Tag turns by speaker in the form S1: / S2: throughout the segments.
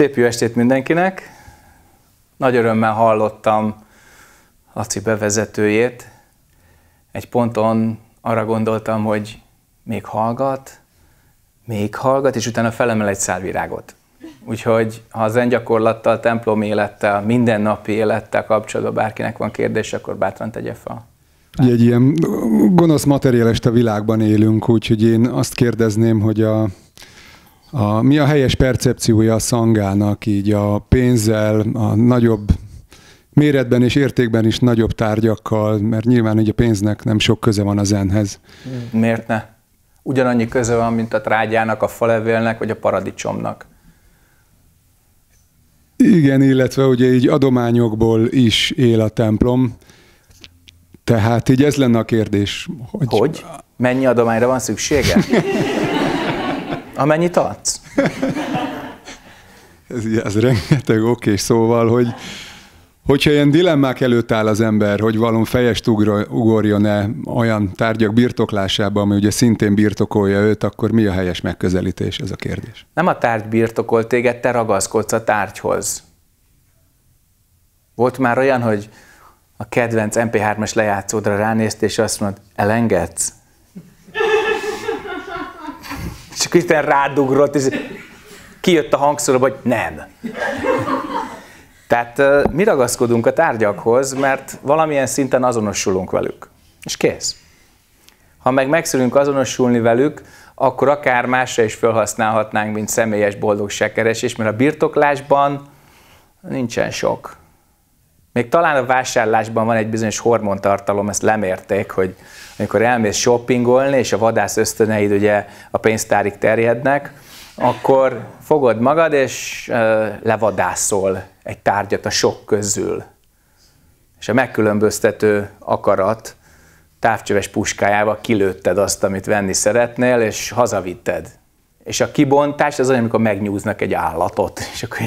S1: Szép jó estét mindenkinek! Nagy örömmel hallottam Laci bevezetőjét. Egy ponton arra gondoltam, hogy még hallgat, még hallgat, és utána felemel egy szálvirágot. Úgyhogy ha az gyakorlattal, templom élettel, mindennapi élettel kapcsolatban bárkinek van kérdés, akkor bátran tegye fel.
S2: Ugye egy ilyen gonosz materialista világban élünk, úgyhogy én azt kérdezném, hogy a a, mi a helyes percepciója a szangának, így a pénzzel, a nagyobb méretben és értékben is nagyobb tárgyakkal, mert nyilván ugye a pénznek nem sok köze van a zenhez.
S1: Miért ne? Ugyanannyi köze van, mint a trágyának, a falevélnek, vagy a paradicsomnak.
S2: Igen, illetve ugye így adományokból is él a templom. Tehát
S1: így ez lenne a kérdés. Hogy? hogy? Mennyi adományra van szüksége? Amennyit adsz.
S2: ez, ez rengeteg oké, szóval, hogy hogyha ilyen dilemmák előtt áll az ember, hogy valon fejest ugorjon-e olyan tárgyak birtoklásába, ami ugye szintén birtokolja őt, akkor mi a helyes megközelítés, ez a kérdés?
S1: Nem a tárgy birtokol téged, te ragaszkodsz a tárgyhoz. Volt már olyan, hogy a kedvenc mp 3 as lejátszódra ránézt, és azt mondod, elengedsz? Krisztián rádugrott, és kijött a hangszóra, hogy nem. Tehát mi ragaszkodunk a tárgyakhoz, mert valamilyen szinten azonosulunk velük. És kész. Ha meg megszülünk azonosulni velük, akkor akár másra is felhasználhatnánk, mint személyes boldogságkeresés, mert a birtoklásban nincsen sok. Még talán a vásárlásban van egy bizonyos hormontartalom, ezt lemérték, hogy amikor elmész shoppingolni, és a vadász ösztöneid ugye a pénztárig terjednek, akkor fogod magad, és levadászol egy tárgyat a sok közül. És a megkülönböztető akarat távcsöves puskájával kilőtted azt, amit venni szeretnél, és hazavitted. És a kibontás az olyan, amikor megnyúznak egy állatot, és akkor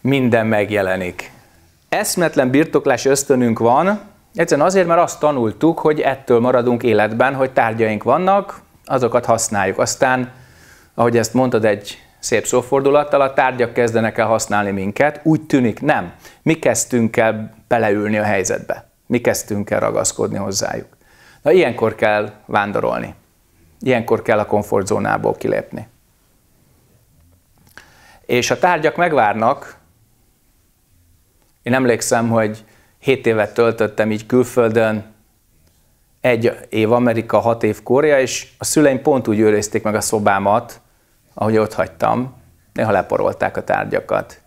S1: minden megjelenik eszmetlen birtoklás ösztönünk van, egyszerűen azért, mert azt tanultuk, hogy ettől maradunk életben, hogy tárgyaink vannak, azokat használjuk. Aztán, ahogy ezt mondtad egy szép szófordulattal, a tárgyak kezdenek el használni minket, úgy tűnik nem. Mi kezdtünk el beleülni a helyzetbe. Mi kezdtünk el ragaszkodni hozzájuk. Na ilyenkor kell vándorolni. Ilyenkor kell a komfortzónából kilépni. És a tárgyak megvárnak, én emlékszem, hogy 7 évet töltöttem így külföldön, egy év Amerika, hat év Korea, és a szüleim pont úgy őrizték meg a szobámat, ahogy ott hagytam. Néha leporolták a tárgyakat.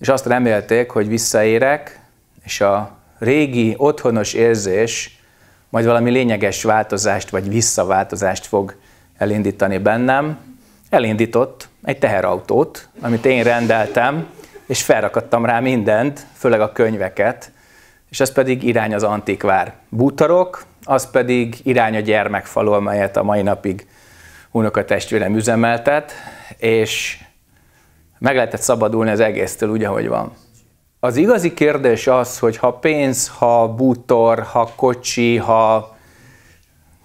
S1: És azt remélték, hogy visszaérek, és a régi, otthonos érzés majd valami lényeges változást vagy visszaváltozást fog elindítani bennem. Elindított egy teherautót, amit én rendeltem, és felrakadtam rá mindent, főleg a könyveket, és ez pedig irány az antikvár. Bútorok, az pedig irány a gyermekfalu, amelyet a mai napig unokatestvérem üzemeltet, és meg lehetett szabadulni az egésztől úgy, ahogy van. Az igazi kérdés az, hogy ha pénz, ha bútor, ha kocsi, ha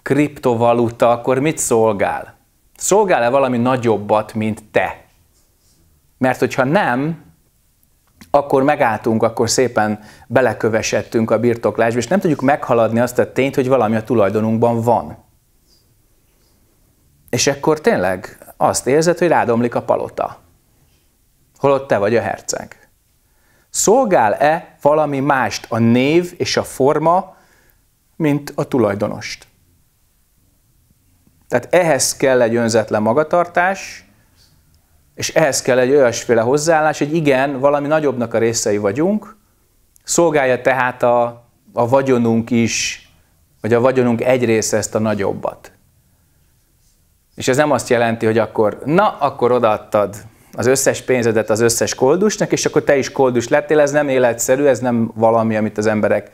S1: kriptovaluta, akkor mit szolgál? Szolgál-e valami nagyobbat, mint te? Mert hogyha nem, akkor megálltunk, akkor szépen belekövesedtünk a birtoklásba, és nem tudjuk meghaladni azt a tényt, hogy valami a tulajdonunkban van. És akkor tényleg azt érzed, hogy rádomlik a palota. Holott te vagy a herceg. Szolgál-e valami mást a név és a forma, mint a tulajdonost? Tehát ehhez kell egy önzetlen magatartás, és ehhez kell egy olyasféle hozzáállás, hogy igen, valami nagyobbnak a részei vagyunk, szolgálja tehát a, a vagyonunk is, vagy a vagyonunk egy része ezt a nagyobbat. És ez nem azt jelenti, hogy akkor, na, akkor odaadtad az összes pénzedet az összes koldusnak, és akkor te is koldus lettél, ez nem életszerű, ez nem valami, amit az emberek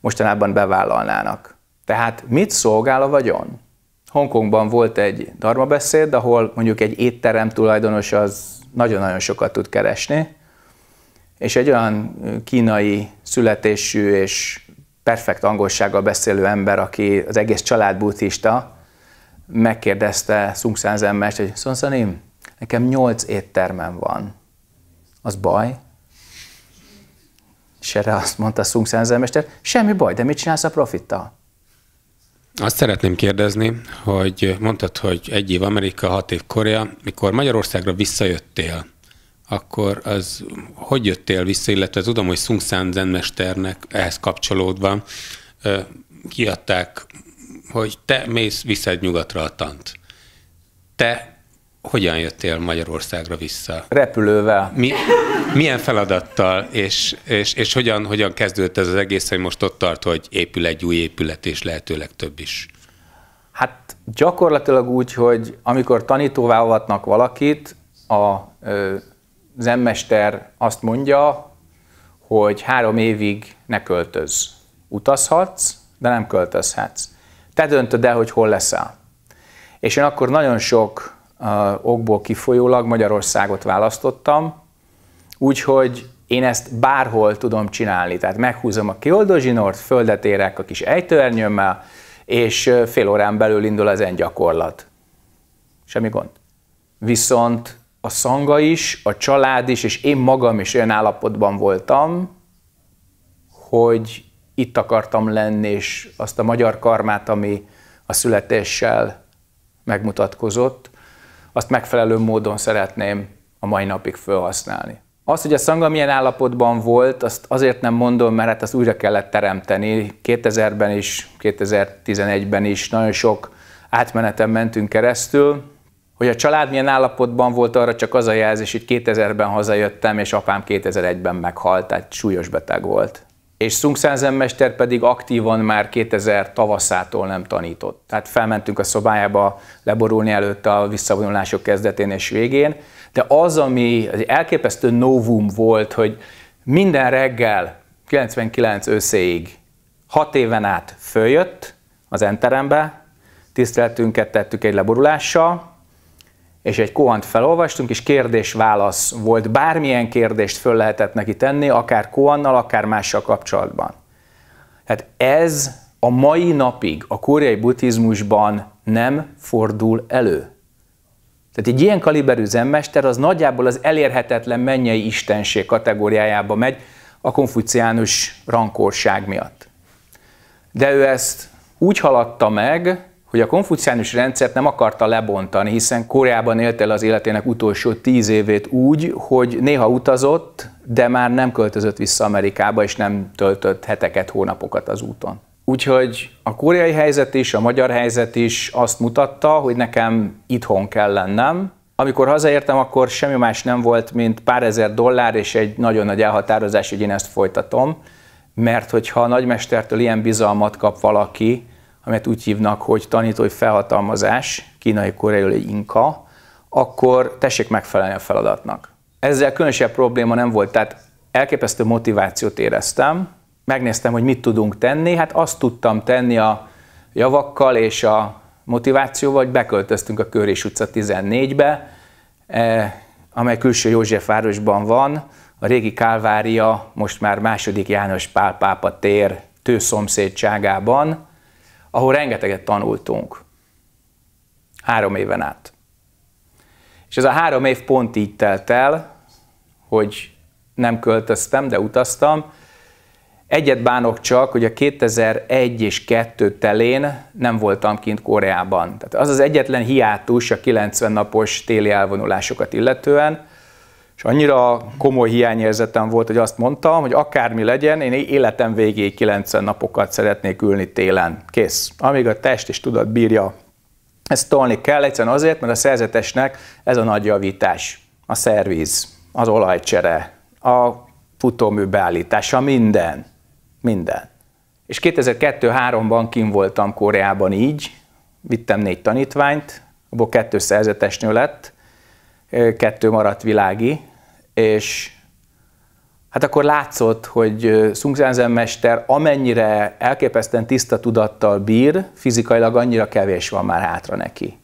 S1: mostanában bevállalnának. Tehát mit szolgál a vagyon? Hongkongban volt egy darma beszéd, ahol mondjuk egy étterem tulajdonos az nagyon-nagyon sokat tud keresni, és egy olyan kínai születésű és perfekt angolsággal beszélő ember, aki az egész család buddhista, megkérdezte Szungszán Zemmest, hogy Szonszanim, nekem nyolc éttermem van. Az baj? És erre azt mondta Szungszán Zemmester, semmi baj, de mit csinálsz a profittal?
S2: Azt szeretném kérdezni, hogy mondtad, hogy egy év Amerika, hat év Korea. Mikor Magyarországra visszajöttél, akkor az hogy jöttél vissza, illetve tudom, hogy Sung-San zenmesternek ehhez kapcsolódva kiadták, hogy te mész vissza egy nyugatra a tant. Te hogyan jöttél Magyarországra vissza?
S1: Repülővel. Mi,
S2: milyen feladattal, és, és, és hogyan, hogyan kezdődött ez az egész, hogy most ott tart, hogy épül egy új épület, és lehetőleg több is?
S1: Hát gyakorlatilag úgy, hogy amikor tanítóvá avatnak valakit, a zenmester azt mondja, hogy három évig ne költöz. Utazhatsz, de nem költözhetsz. Te döntöd el, hogy hol leszel. És én akkor nagyon sok okból kifolyólag Magyarországot választottam, úgyhogy én ezt bárhol tudom csinálni. Tehát meghúzom a kioldozsinort, földet érek a kis ejtőernyőmmel, és fél órán belül indul az gyakorlat. Semmi gond. Viszont a szanga is, a család is, és én magam is olyan állapotban voltam, hogy itt akartam lenni, és azt a magyar karmát, ami a születéssel megmutatkozott, azt megfelelő módon szeretném a mai napig felhasználni. Az, hogy a szanga milyen állapotban volt, azt azért nem mondom, mert hát azt újra kellett teremteni. 2000-ben is, 2011-ben is nagyon sok átmeneten mentünk keresztül. Hogy a család milyen állapotban volt, arra csak az a jelzés, hogy 2000-ben hazajöttem, és apám 2001-ben meghalt, tehát súlyos beteg volt és Szungszenzen mester pedig aktívan már 2000 tavaszától nem tanított. Tehát felmentünk a szobájába leborulni előtt a visszavonulások kezdetén és végén, de az, ami egy elképesztő novum volt, hogy minden reggel 99 összéig, 6 éven át följött az enterembe, tiszteletünket tettük egy leborulással, és egy kohant felolvastunk, és kérdés-válasz volt, bármilyen kérdést föl lehetett neki tenni, akár kohannal, akár mással kapcsolatban. Hát ez a mai napig a koreai buddhizmusban nem fordul elő. Tehát egy ilyen kaliberű zenmester az nagyjából az elérhetetlen mennyei istenség kategóriájába megy a konfuciánus rankorság miatt. De ő ezt úgy haladta meg, hogy a konfuciánus rendszert nem akarta lebontani, hiszen Koreában élt el az életének utolsó tíz évét úgy, hogy néha utazott, de már nem költözött vissza Amerikába, és nem töltött heteket, hónapokat az úton. Úgyhogy a koreai helyzet is, a magyar helyzet is azt mutatta, hogy nekem itthon kell lennem. Amikor hazaértem, akkor semmi más nem volt, mint pár ezer dollár és egy nagyon nagy elhatározás, hogy én ezt folytatom. Mert hogyha a nagymestertől ilyen bizalmat kap valaki, amelyet úgy hívnak, hogy tanítói felhatalmazás, kínai koreai egy inka, akkor tessék megfelelni a feladatnak. Ezzel különösebb probléma nem volt, tehát elképesztő motivációt éreztem, megnéztem, hogy mit tudunk tenni, hát azt tudtam tenni a javakkal és a motivációval, hogy beköltöztünk a Körés utca 14-be, eh, amely külső Józsefvárosban van, a régi Kálvária, most már második János Pál pápa tér tőszomszédságában, ahol rengeteget tanultunk. Három éven át. És ez a három év pont így telt el, hogy nem költöztem, de utaztam. Egyet bánok csak, hogy a 2001 és 2 telén nem voltam kint Koreában. Tehát az az egyetlen hiátus a 90 napos téli elvonulásokat illetően, és annyira komoly hiányérzetem volt, hogy azt mondtam, hogy akármi legyen, én életem végéig 90 napokat szeretnék ülni télen. Kész. Amíg a test és tudat bírja. Ezt tolni kell egyszerűen azért, mert a szerzetesnek ez a nagy javítás. A szerviz, az olajcsere, a futómű beállítása, minden. Minden. És 2002-3-ban kim voltam Koreában így, vittem négy tanítványt, abból kettő szerzetesnő lett, kettő maradt világi, és hát akkor látszott, hogy Szungzenzen mester amennyire elképesztően tiszta tudattal bír, fizikailag annyira kevés van már hátra neki.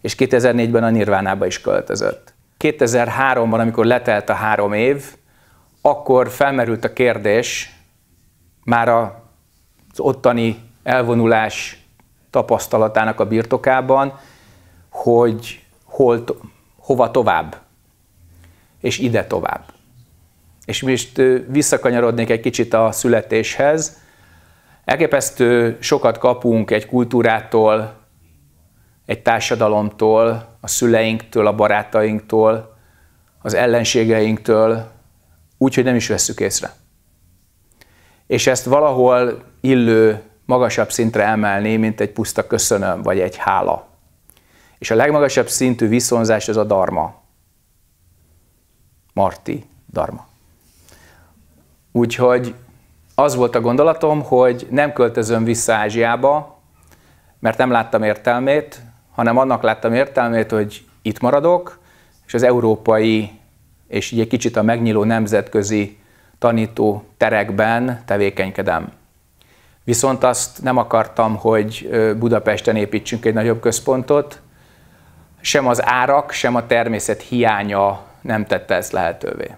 S1: És 2004-ben a Nirvánába is költözött. 2003-ban, amikor letelt a három év, akkor felmerült a kérdés, már az ottani elvonulás tapasztalatának a birtokában, hogy hol, hova tovább és ide tovább. És most visszakanyarodnék egy kicsit a születéshez. Elképesztő sokat kapunk egy kultúrától, egy társadalomtól, a szüleinktől, a barátainktól, az ellenségeinktől, úgyhogy nem is vesszük észre. És ezt valahol illő, magasabb szintre emelni, mint egy puszta köszönöm, vagy egy hála. És a legmagasabb szintű viszonzás az a darma, Marti Darma. Úgyhogy az volt a gondolatom, hogy nem költözöm vissza Ázsiába, mert nem láttam értelmét, hanem annak láttam értelmét, hogy itt maradok, és az európai, és így egy kicsit a megnyíló nemzetközi tanító terekben tevékenykedem. Viszont azt nem akartam, hogy Budapesten építsünk egy nagyobb központot, sem az árak, sem a természet hiánya nem tette ezt lehetővé.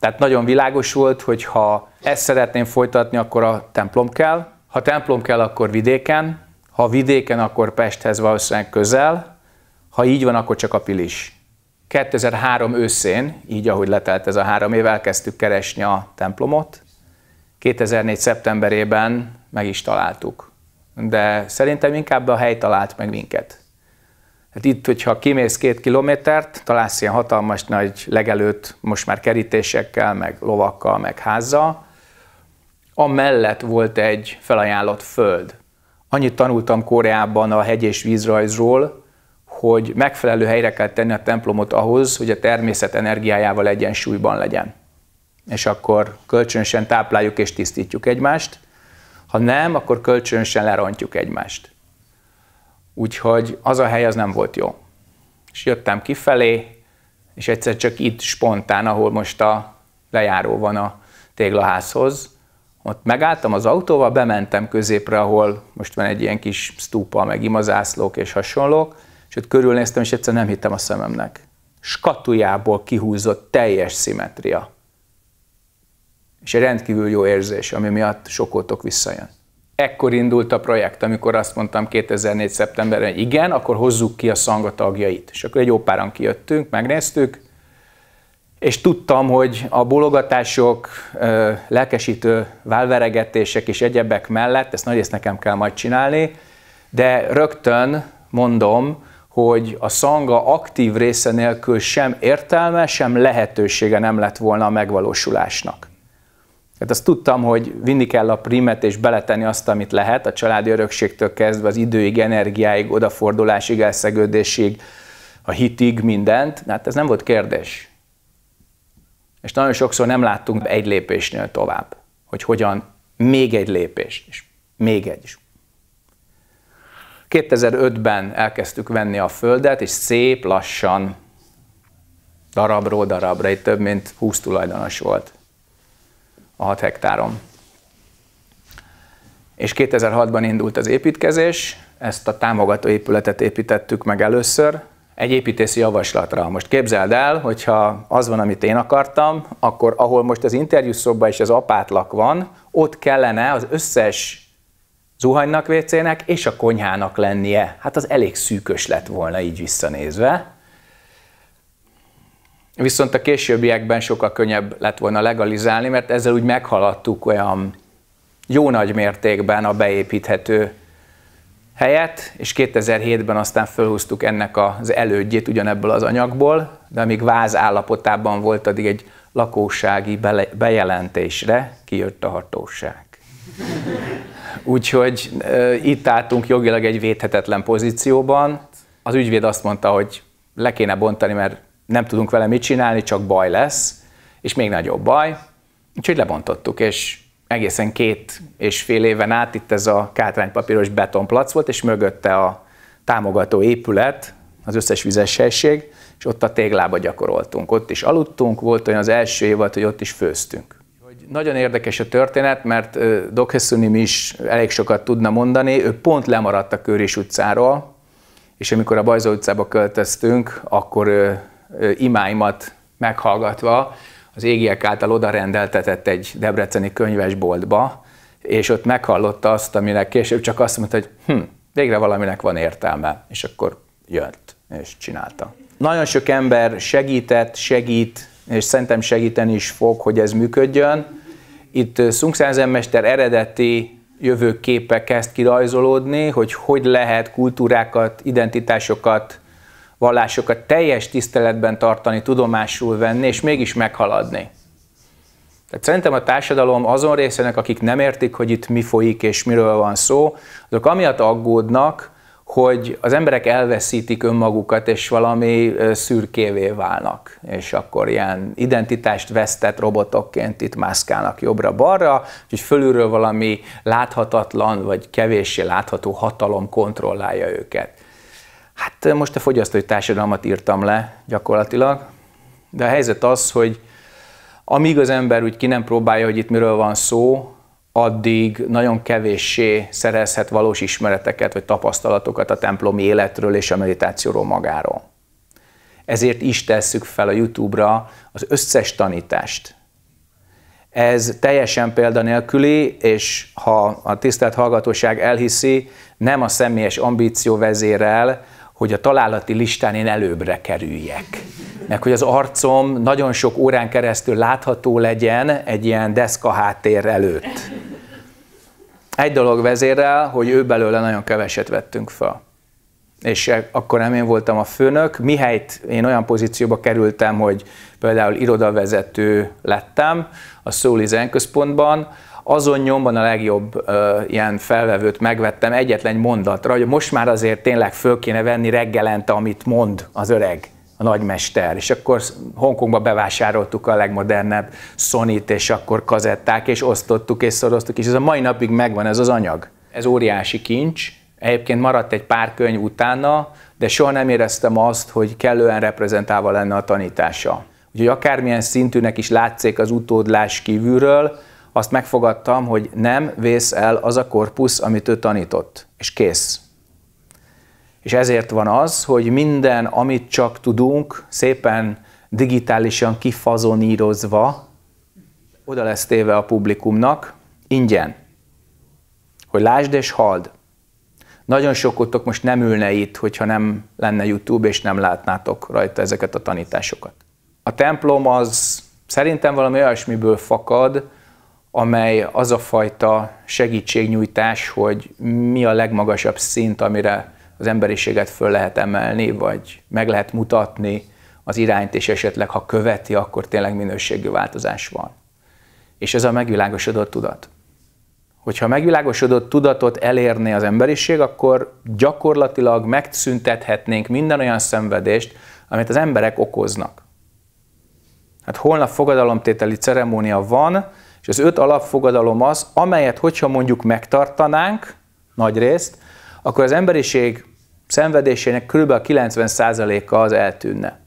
S1: Tehát nagyon világos volt, hogy ha ezt szeretném folytatni, akkor a templom kell, ha templom kell, akkor vidéken, ha vidéken, akkor Pesthez valószínűleg közel, ha így van, akkor csak a Pilis. 2003 őszén, így ahogy letelt ez a három év, elkezdtük keresni a templomot. 2004. szeptemberében meg is találtuk. De szerintem inkább a hely talált meg minket. Hát itt, hogyha kimész két kilométert, találsz ilyen hatalmas nagy legelőtt, most már kerítésekkel, meg lovakkal, meg házzal, amellett volt egy felajánlott föld. Annyit tanultam Koreában a hegy és vízrajzról, hogy megfelelő helyre kell tenni a templomot ahhoz, hogy a természet energiájával egyensúlyban legyen. És akkor kölcsönösen tápláljuk és tisztítjuk egymást, ha nem, akkor kölcsönösen lerontjuk egymást. Úgyhogy az a hely az nem volt jó. És jöttem kifelé, és egyszer csak itt spontán, ahol most a lejáró van a téglaházhoz, ott megálltam az autóval, bementem középre, ahol most van egy ilyen kis stúpa, meg imazászlók és hasonlók, és ott körülnéztem, és egyszer nem hittem a szememnek. Skatujából kihúzott teljes szimetria. És egy rendkívül jó érzés, ami miatt sokótok visszajön. Ekkor indult a projekt, amikor azt mondtam 2004. szeptemberben, hogy igen, akkor hozzuk ki a szanga tagjait. És akkor egy jó páran kijöttünk, megnéztük, és tudtam, hogy a bologatások, lelkesítő válveregetések és egyebek mellett, ezt nagy nekem kell majd csinálni, de rögtön mondom, hogy a szanga aktív része nélkül sem értelme, sem lehetősége nem lett volna a megvalósulásnak. Hát azt tudtam, hogy vinni kell a primet és beletenni azt, amit lehet, a családi örökségtől kezdve az időig, energiáig, odafordulásig, elszegődésig, a hitig, mindent. Hát ez nem volt kérdés. És nagyon sokszor nem láttunk egy lépésnél tovább, hogy hogyan még egy lépés, és még egy is. 2005-ben elkezdtük venni a földet, és szép lassan, darabról darabra, itt több mint 20 tulajdonos volt a 6 hektáron. És 2006-ban indult az építkezés, ezt a támogató épületet építettük meg először, egy építési javaslatra. Most képzeld el, hogyha az van, amit én akartam, akkor ahol most az interjú szoba és az apátlak van, ott kellene az összes zuhanynak, vécének és a konyhának lennie. Hát az elég szűkös lett volna így visszanézve. Viszont a későbbiekben sokkal könnyebb lett volna legalizálni, mert ezzel úgy meghaladtuk olyan jó nagy mértékben a beépíthető helyet, és 2007-ben aztán fölhúztuk ennek az elődjét ugyanebből az anyagból, de amíg váz állapotában volt, addig egy lakósági bejelentésre kijött a hatóság. Úgyhogy e, itt álltunk jogilag egy védhetetlen pozícióban. Az ügyvéd azt mondta, hogy le kéne bontani, mert nem tudunk vele mit csinálni, csak baj lesz, és még nagyobb baj. Úgyhogy lebontottuk, és egészen két és fél éven át itt ez a kátránypapíros betonplac volt, és mögötte a támogató épület, az összes vizes helység, és ott a téglába gyakoroltunk. Ott is aludtunk, volt olyan az első év volt, hogy ott is főztünk. Nagyon érdekes a történet, mert Doc Hessunim is elég sokat tudna mondani, ő pont lemaradt a Kőrés utcáról, és amikor a Bajza utcába költöztünk, akkor imáimat meghallgatva az égiek által oda rendeltetett egy debreceni könyvesboltba, és ott meghallotta azt, aminek később csak azt mondta, hogy hm, végre valaminek van értelme, és akkor jött és csinálta. Nagyon sok ember segített, segít, és szerintem segíteni is fog, hogy ez működjön. Itt Szungszázen mester eredeti jövőképe kezd kirajzolódni, hogy hogy lehet kultúrákat, identitásokat vallásokat teljes tiszteletben tartani, tudomásul venni, és mégis meghaladni. Tehát szerintem a társadalom azon részének, akik nem értik, hogy itt mi folyik és miről van szó, azok amiatt aggódnak, hogy az emberek elveszítik önmagukat, és valami szürkévé válnak, és akkor ilyen identitást vesztett robotokként itt mászkálnak jobbra-balra, úgyhogy fölülről valami láthatatlan, vagy kevéssé látható hatalom kontrollálja őket. Hát most a fogyasztói társadalmat írtam le gyakorlatilag, de a helyzet az, hogy amíg az ember úgy ki nem próbálja, hogy itt miről van szó, addig nagyon kevéssé szerezhet valós ismereteket vagy tapasztalatokat a templomi életről és a meditációról magáról. Ezért is tesszük fel a YouTube-ra az összes tanítást. Ez teljesen példanélküli, és ha a tisztelt hallgatóság elhiszi, nem a személyes ambíció vezérel, hogy a találati listán én előbbre kerüljek. Meg hogy az arcom nagyon sok órán keresztül látható legyen egy ilyen deszka háttér előtt. Egy dolog vezérel, hogy ő belőle nagyon keveset vettünk fel. És e- akkor nem én voltam a főnök, mihelyt én olyan pozícióba kerültem, hogy például irodavezető lettem a Szóli Zenközpontban, központban, azon nyomban a legjobb ö, ilyen felvevőt megvettem egyetlen mondatra, hogy most már azért tényleg föl kéne venni reggelente, amit mond az öreg a nagymester, és akkor Hongkongba bevásároltuk a legmodernebb sony és akkor kazetták, és osztottuk, és szoroztuk, és ez a mai napig megvan ez az anyag. Ez óriási kincs, egyébként maradt egy pár könyv utána, de soha nem éreztem azt, hogy kellően reprezentálva lenne a tanítása. Úgyhogy akármilyen szintűnek is látszik az utódlás kívülről, azt megfogadtam, hogy nem vész el az a korpusz, amit ő tanított, és kész. És ezért van az, hogy minden, amit csak tudunk, szépen digitálisan kifazonírozva, oda lesz téve a publikumnak, ingyen. Hogy lásd és hald. Nagyon sokotok most nem ülne itt, hogyha nem lenne YouTube, és nem látnátok rajta ezeket a tanításokat. A templom az szerintem valami olyasmiből fakad, amely az a fajta segítségnyújtás, hogy mi a legmagasabb szint, amire az emberiséget föl lehet emelni, vagy meg lehet mutatni az irányt, és esetleg ha követi, akkor tényleg minőségű változás van. És ez a megvilágosodott tudat. Hogyha megvilágosodott tudatot elérné az emberiség, akkor gyakorlatilag megszüntethetnénk minden olyan szenvedést, amit az emberek okoznak. Hát holnap fogadalomtételi ceremónia van, és az öt alapfogadalom az, amelyet, hogyha mondjuk megtartanánk, nagy részt, akkor az emberiség szenvedésének kb. a 90%-a az eltűnne.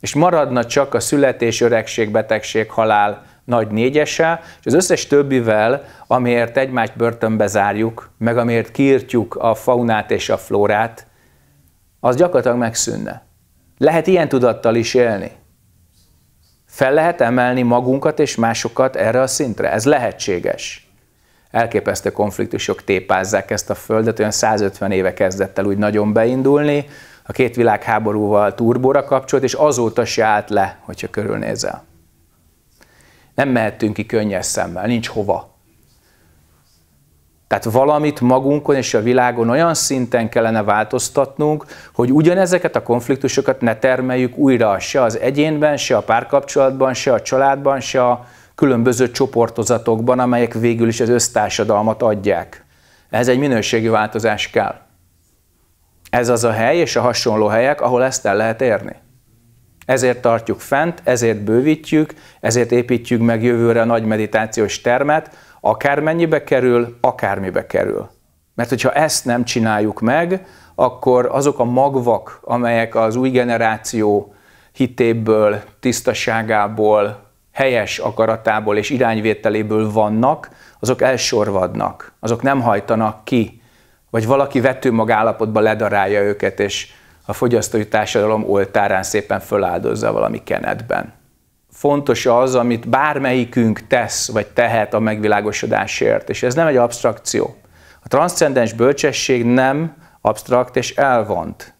S1: És maradna csak a születés, öregség, betegség, halál nagy négyese, és az összes többivel, amiért egymást börtönbe zárjuk, meg amiért kiirtjuk a faunát és a flórát, az gyakorlatilag megszűnne. Lehet ilyen tudattal is élni. Fel lehet emelni magunkat és másokat erre a szintre? Ez lehetséges. Elképesztő konfliktusok tépázzák ezt a földet, olyan 150 éve kezdett el úgy nagyon beindulni, a két világháborúval turbóra kapcsolt, és azóta se állt le, hogyha körülnézel. Nem mehetünk ki könnyes szemmel, nincs hova. Tehát valamit magunkon és a világon olyan szinten kellene változtatnunk, hogy ugyanezeket a konfliktusokat ne termeljük újra se az egyénben, se a párkapcsolatban, se a családban, se a különböző csoportozatokban, amelyek végül is az össztársadalmat adják. Ez egy minőségi változás kell. Ez az a hely és a hasonló helyek, ahol ezt el lehet érni. Ezért tartjuk fent, ezért bővítjük, ezért építjük meg jövőre a nagy meditációs termet, Akármennyibe kerül, akármibe kerül. Mert hogyha ezt nem csináljuk meg, akkor azok a magvak, amelyek az új generáció hitéből, tisztaságából, helyes akaratából és irányvételéből vannak, azok elsorvadnak, azok nem hajtanak ki, vagy valaki vetőmagállapotba ledarálja őket, és a fogyasztói társadalom oltárán szépen föláldozza valami kenetben fontos az, amit bármelyikünk tesz, vagy tehet a megvilágosodásért. És ez nem egy abstrakció. A transzcendens bölcsesség nem abstrakt és elvont.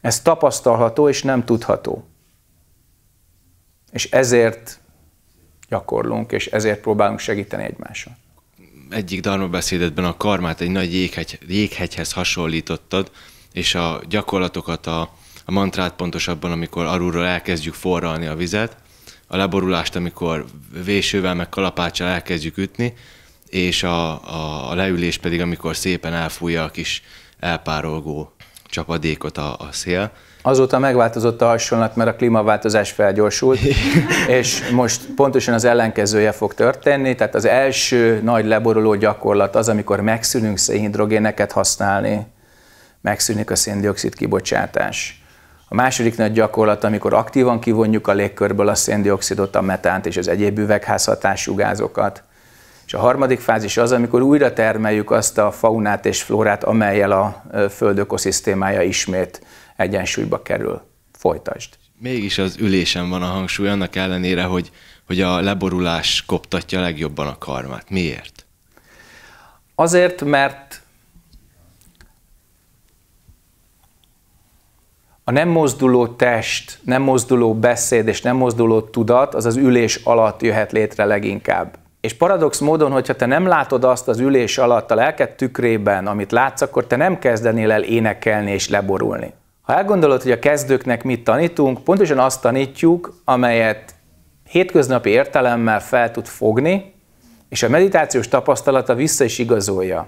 S1: Ez tapasztalható és nem tudható. És ezért gyakorlunk, és ezért próbálunk segíteni egymáson.
S3: Egyik darma beszédetben a karmát egy nagy jéghegy, jéghegyhez hasonlítottad, és a gyakorlatokat a, a mantrát pontosabban, amikor arulról elkezdjük forralni a vizet, a leborulást, amikor vésővel meg kalapáccsal elkezdjük ütni, és a, a, a leülés pedig, amikor szépen elfújja a kis elpárolgó csapadékot a, a szél.
S1: Azóta megváltozott a hasonlat, mert a klímaváltozás felgyorsult, és most pontosan az ellenkezője fog történni, tehát az első nagy leboruló gyakorlat az, amikor megszűnünk szénhidrogéneket használni, megszűnik a széndiokszid kibocsátás. A második nagy gyakorlat, amikor aktívan kivonjuk a légkörből a széndiokszidot, a metánt és az egyéb üvegházhatású gázokat. És a harmadik fázis az, amikor újra termeljük azt a faunát és flórát, amelyel a föld ökoszisztémája ismét egyensúlyba kerül. Folytasd.
S3: Mégis az ülésen van a hangsúly, annak ellenére, hogy, hogy a leborulás koptatja legjobban a karmát. Miért?
S1: Azért, mert A nem mozduló test, nem mozduló beszéd és nem mozduló tudat az az ülés alatt jöhet létre leginkább. És paradox módon, hogyha te nem látod azt az ülés alatt a lelked tükrében, amit látsz, akkor te nem kezdenél el énekelni és leborulni. Ha elgondolod, hogy a kezdőknek mit tanítunk, pontosan azt tanítjuk, amelyet hétköznapi értelemmel fel tud fogni, és a meditációs tapasztalata vissza is igazolja.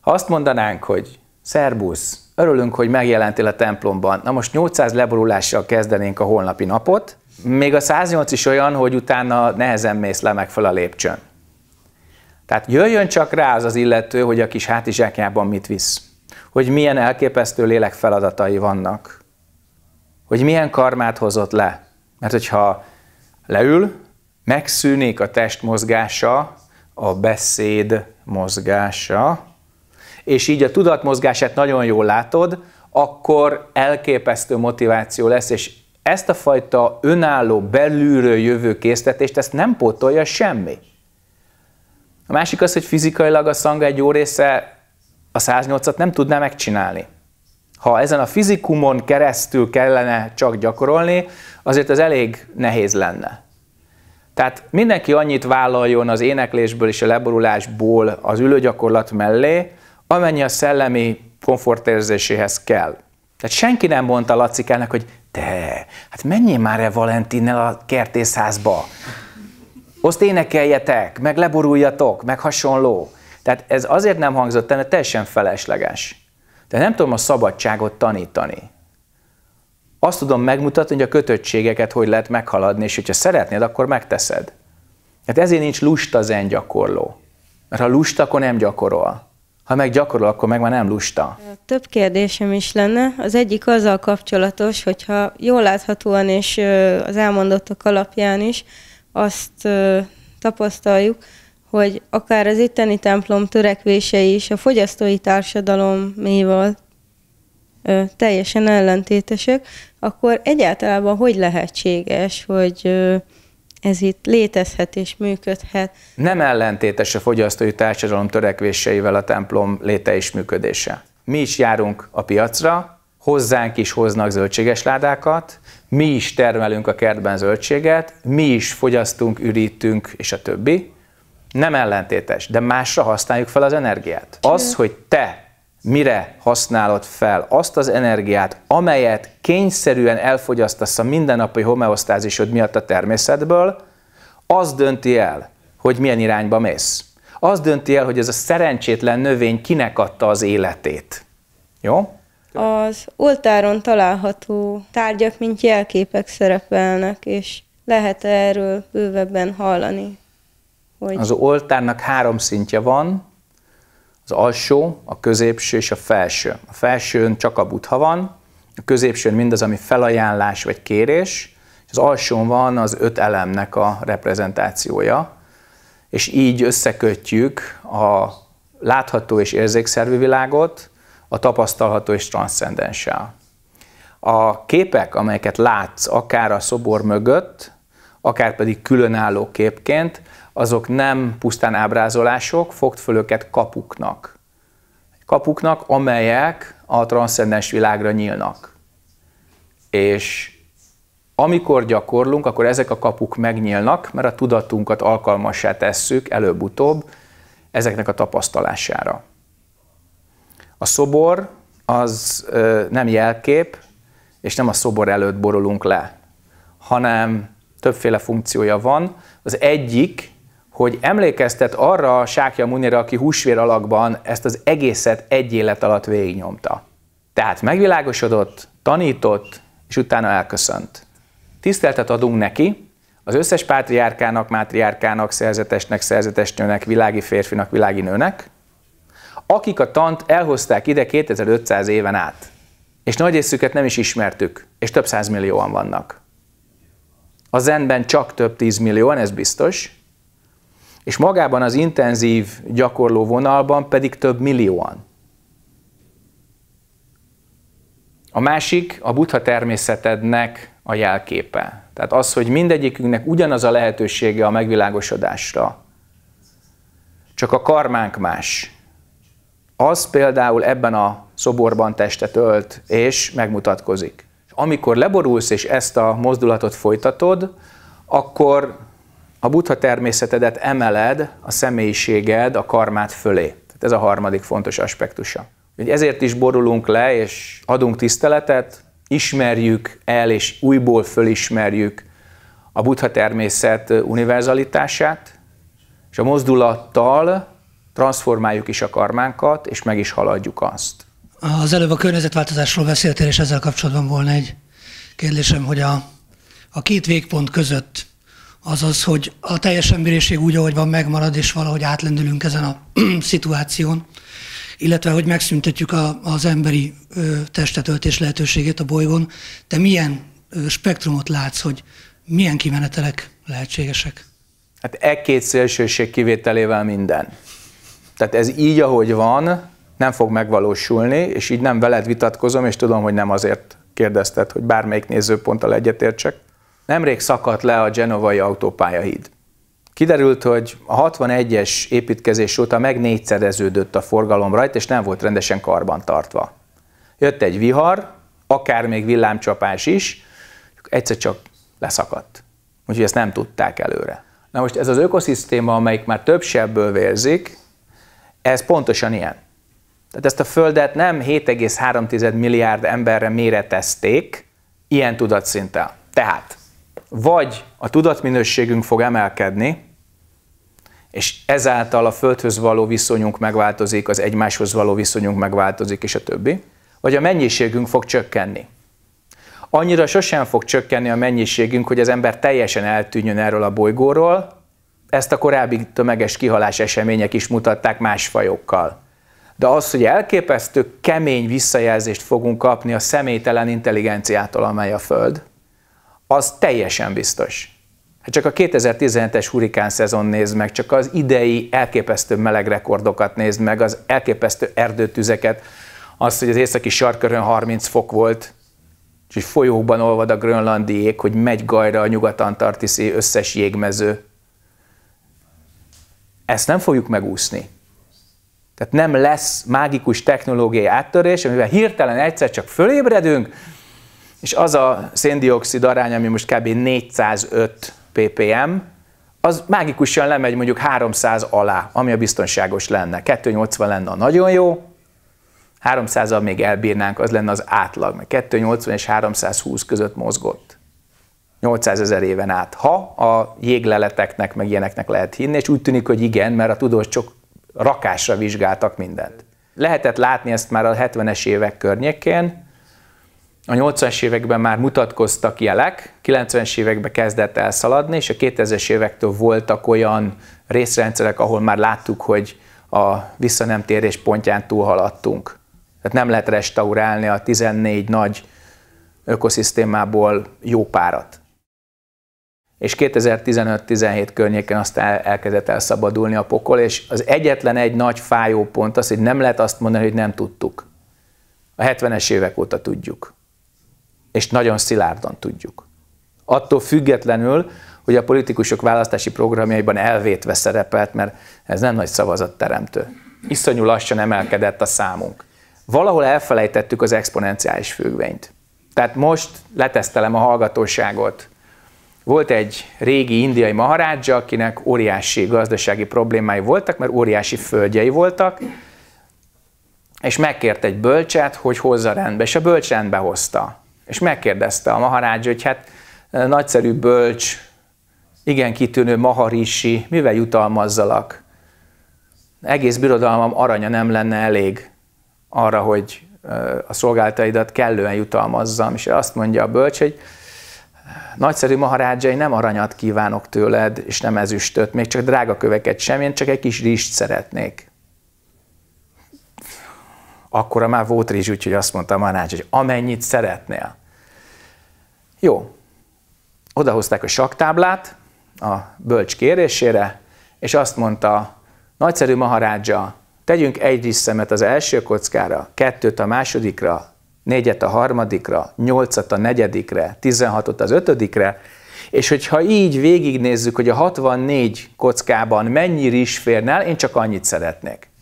S1: Ha azt mondanánk, hogy szerbusz, örülünk, hogy megjelentél a templomban. Na most 800 leborulással kezdenénk a holnapi napot, még a 108 is olyan, hogy utána nehezen mész le meg fel a lépcsőn. Tehát jöjjön csak rá az az illető, hogy a kis hátizsákjában mit visz. Hogy milyen elképesztő lélek feladatai vannak. Hogy milyen karmát hozott le. Mert hogyha leül, megszűnik a test mozgása, a beszéd mozgása, és így a tudatmozgását nagyon jól látod, akkor elképesztő motiváció lesz, és ezt a fajta önálló, belülről jövő késztetést, ezt nem pótolja semmi. A másik az, hogy fizikailag a szanga egy jó része a 108-at nem tudná megcsinálni. Ha ezen a fizikumon keresztül kellene csak gyakorolni, azért az elég nehéz lenne. Tehát mindenki annyit vállaljon az éneklésből és a leborulásból az ülőgyakorlat mellé, amennyi a szellemi komfortérzéséhez kell. Tehát senki nem mondta Lacikának, hogy te, hát menjél már el Valentinnel a kertészházba. Azt énekeljetek, meg leboruljatok, meg hasonló. Tehát ez azért nem hangzott el, mert teljesen felesleges. De nem tudom a szabadságot tanítani. Azt tudom megmutatni, hogy a kötöttségeket hogy lehet meghaladni, és hogyha szeretnéd, akkor megteszed. Hát ezért nincs lusta zen gyakorló. Mert ha lusta, akkor nem gyakorol ha meg gyakorol, akkor meg már nem lusta.
S4: Több kérdésem is lenne. Az egyik azzal kapcsolatos, hogyha jól láthatóan és az elmondottak alapján is azt tapasztaljuk, hogy akár az itteni templom törekvései is a fogyasztói társadalom ö, teljesen ellentétesek, akkor egyáltalában hogy lehetséges, hogy ö, ez itt létezhet és működhet.
S1: Nem ellentétes a fogyasztói társadalom törekvéseivel a templom léte és működése. Mi is járunk a piacra, hozzánk is hoznak zöldséges ládákat, mi is termelünk a kertben zöldséget, mi is fogyasztunk, ürítünk, és a többi. Nem ellentétes, de másra használjuk fel az energiát. Az, hogy te mire használod fel azt az energiát, amelyet kényszerűen elfogyasztasz a mindennapi homeosztázisod miatt a természetből, az dönti el, hogy milyen irányba mész. Az dönti el, hogy ez a szerencsétlen növény kinek adta az életét. Jó?
S4: Az oltáron található tárgyak, mint jelképek szerepelnek, és lehet erről bővebben hallani. Hogy... Az
S1: oltárnak három szintje van, az alsó, a középső és a felső. A felsőn csak a butha van, a középsőn mindaz, ami felajánlás vagy kérés, és az alsón van az öt elemnek a reprezentációja, és így összekötjük a látható és érzékszervi világot, a tapasztalható és transzcendenssel. A képek, amelyeket látsz akár a szobor mögött, akár pedig különálló képként, azok nem pusztán ábrázolások, fogd föl őket kapuknak. Kapuknak, amelyek a transzcendens világra nyílnak. És amikor gyakorlunk, akkor ezek a kapuk megnyílnak, mert a tudatunkat alkalmassá tesszük előbb-utóbb ezeknek a tapasztalására. A szobor az nem jelkép, és nem a szobor előtt borulunk le, hanem többféle funkciója van. Az egyik hogy emlékeztet arra a Sákja Munira, aki húsvér alakban ezt az egészet egy élet alatt végignyomta. Tehát megvilágosodott, tanított, és utána elköszönt. Tiszteltet adunk neki, az összes pátriárkának, mátriárkának, szerzetesnek, szerzetesnőnek, világi férfinak, világi nőnek, akik a tant elhozták ide 2500 éven át. És nagy részüket nem is ismertük, és több százmillióan vannak. A zenben csak több tízmillióan, ez biztos, és magában az intenzív gyakorló vonalban pedig több millióan. A másik a buddha természetednek a jelképe. Tehát az, hogy mindegyikünknek ugyanaz a lehetősége a megvilágosodásra, csak a karmánk más. Az például ebben a szoborban testet ölt, és megmutatkozik. Amikor leborulsz, és ezt a mozdulatot folytatod, akkor a buddha természetedet emeled, a személyiséged, a karmát fölé. Tehát ez a harmadik fontos aspektusa. Hogy ezért is borulunk le, és adunk tiszteletet, ismerjük el, és újból fölismerjük a buddha természet univerzalitását, és a mozdulattal transformáljuk is a karmánkat, és meg is haladjuk azt.
S2: Az előbb a környezetváltozásról beszéltél, és ezzel kapcsolatban volna egy kérdésem, hogy a, a két végpont között Azaz, hogy a teljes emberiség úgy, ahogy van, megmarad, és valahogy átlendülünk ezen a szituáción, illetve hogy megszüntetjük a, az emberi ö, testetöltés lehetőségét a bolygón. Te milyen ö, spektrumot látsz, hogy milyen kimenetelek lehetségesek?
S1: Hát e két szélsőség kivételével minden. Tehát ez így, ahogy van, nem fog megvalósulni, és így nem veled vitatkozom, és tudom, hogy nem azért kérdezted, hogy bármelyik nézőponttal egyetértsek, Nemrég szakadt le a genovai autópályahíd. Kiderült, hogy a 61-es építkezés óta meg négyszereződött a forgalom rajta, és nem volt rendesen karbantartva. Jött egy vihar, akár még villámcsapás is, egyszer csak leszakadt. Úgyhogy ezt nem tudták előre. Na most ez az ökoszisztéma, amelyik már több sebből vérzik, ez pontosan ilyen. Tehát ezt a Földet nem 7,3 milliárd emberre méretezték ilyen tudatszinttel. Tehát vagy a tudatminőségünk fog emelkedni, és ezáltal a Földhöz való viszonyunk megváltozik, az egymáshoz való viszonyunk megváltozik, és a többi, vagy a mennyiségünk fog csökkenni. Annyira sosem fog csökkenni a mennyiségünk, hogy az ember teljesen eltűnjön erről a bolygóról, ezt a korábbi tömeges kihalás események is mutatták más fajokkal. De az, hogy elképesztő kemény visszajelzést fogunk kapni a személytelen intelligenciától, amely a Föld, az teljesen biztos. Hát csak a 2017-es hurikán szezon nézd meg, csak az idei elképesztő rekordokat nézd meg, az elképesztő erdőtüzeket, azt, hogy az északi sarkörön 30 fok volt, és hogy folyókban olvad a grönlandi ég, hogy megy gajra a nyugat-antartiszi összes jégmező. Ezt nem fogjuk megúszni. Tehát nem lesz mágikus technológiai áttörés, amivel hirtelen egyszer csak fölébredünk, és az a széndiokszid arány, ami most kb. 405 ppm, az mágikusan lemegy mondjuk 300 alá, ami a biztonságos lenne. 280 lenne a nagyon jó, 300-al még elbírnánk, az lenne az átlag, mert 280 és 320 között mozgott. 800 ezer éven át, ha a jégleleteknek, meg ilyeneknek lehet hinni, és úgy tűnik, hogy igen, mert a tudós csak rakásra vizsgáltak mindent. Lehetett látni ezt már a 70-es évek környékén, a 80 es években már mutatkoztak jelek, 90-es években kezdett elszaladni, és a 2000-es évektől voltak olyan részrendszerek, ahol már láttuk, hogy a visszanemtérés pontján túlhaladtunk. Tehát nem lehet restaurálni a 14 nagy ökoszisztémából jó párat. És 2015-17 környéken azt elkezdett elszabadulni a pokol, és az egyetlen egy nagy fájó pont az, hogy nem lehet azt mondani, hogy nem tudtuk. A 70-es évek óta tudjuk és nagyon szilárdan tudjuk. Attól függetlenül, hogy a politikusok választási programjaiban elvétve szerepelt, mert ez nem nagy szavazatteremtő. Iszonyú lassan emelkedett a számunk. Valahol elfelejtettük az exponenciális függvényt. Tehát most letesztelem a hallgatóságot. Volt egy régi indiai maharádzsa, akinek óriási gazdasági problémái voltak, mert óriási földjei voltak, és megkért egy bölcset, hogy hozza rendbe, és a bölcs rendbe hozta. És megkérdezte a Maharádzs, hogy hát e, nagyszerű bölcs, igen kitűnő maharisi, mivel jutalmazzalak? Egész birodalmam aranya nem lenne elég arra, hogy e, a szolgáltaidat kellően jutalmazzam. És azt mondja a bölcs, hogy e, nagyszerű maharádzsai nem aranyat kívánok tőled, és nem ezüstöt, még csak drága köveket sem, én csak egy kis rist szeretnék akkor már volt rizs, úgyhogy azt mondta a manács, hogy amennyit szeretnél. Jó, odahozták a saktáblát a bölcs kérésére, és azt mondta, nagyszerű maharádzsa, tegyünk egy szemet az első kockára, kettőt a másodikra, négyet a harmadikra, nyolcat a negyedikre, tizenhatot az ötödikre, és hogyha így végignézzük, hogy a 64 kockában mennyi rizs férne el, én csak annyit szeretnék.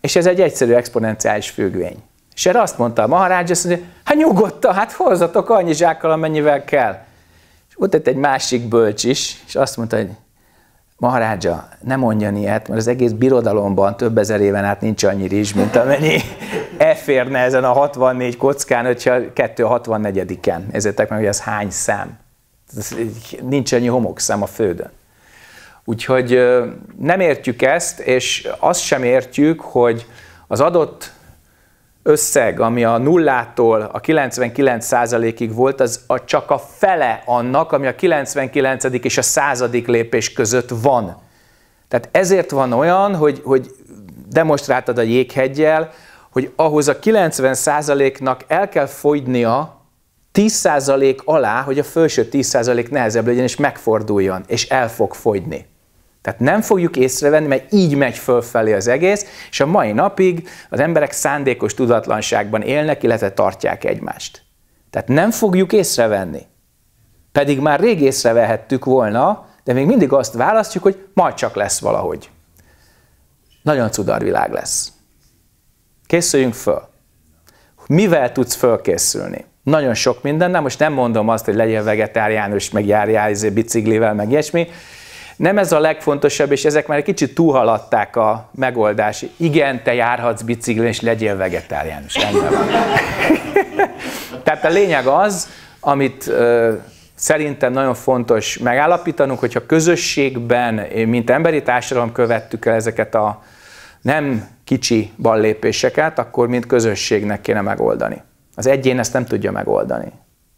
S1: És ez egy egyszerű exponenciális függvény. És erre azt mondta a Maharaj, azt mondja, hát nyugodtan, hát hozzatok annyi zsákkal, amennyivel kell. És ott egy másik bölcs is, és azt mondta, hogy Maharádzsa, ne mondjon ilyet, mert az egész birodalomban több ezer éven át nincs annyi rizs, mint amennyi elférne ezen a 64 kockán, hogyha 2 a 64-en. Ezért meg, hogy ez hány szám. Nincs annyi homokszám a földön. Úgyhogy nem értjük ezt, és azt sem értjük, hogy az adott összeg, ami a nullától a 99%-ig volt, az a csak a fele annak, ami a 99. és a századik lépés között van. Tehát ezért van olyan, hogy, hogy demonstráltad a jéghegyjel, hogy ahhoz a 90%-nak el kell fogynia 10% alá, hogy a felső 10% nehezebb legyen, és megforduljon, és el fog fogyni. Tehát nem fogjuk észrevenni, mert így megy fölfelé az egész, és a mai napig az emberek szándékos tudatlanságban élnek, illetve tartják egymást. Tehát nem fogjuk észrevenni. Pedig már rég észrevehettük volna, de még mindig azt választjuk, hogy majd csak lesz valahogy. Nagyon cudarvilág lesz. Készüljünk föl. Mivel tudsz fölkészülni? Nagyon sok minden, nem most nem mondom azt, hogy legyen vegetáriánus, meg járjál izé biciklivel, meg ilyesmi, nem ez a legfontosabb, és ezek már egy kicsit túlhaladták a megoldás. Igen, te járhatsz biciklin, és legyél vegetáriánus. Tehát a lényeg az, amit ö, szerintem nagyon fontos megállapítanunk, hogyha közösségben, mint emberi társadalom követtük el ezeket a nem kicsi ballépéseket, akkor mint közösségnek kéne megoldani. Az egyén ezt nem tudja megoldani.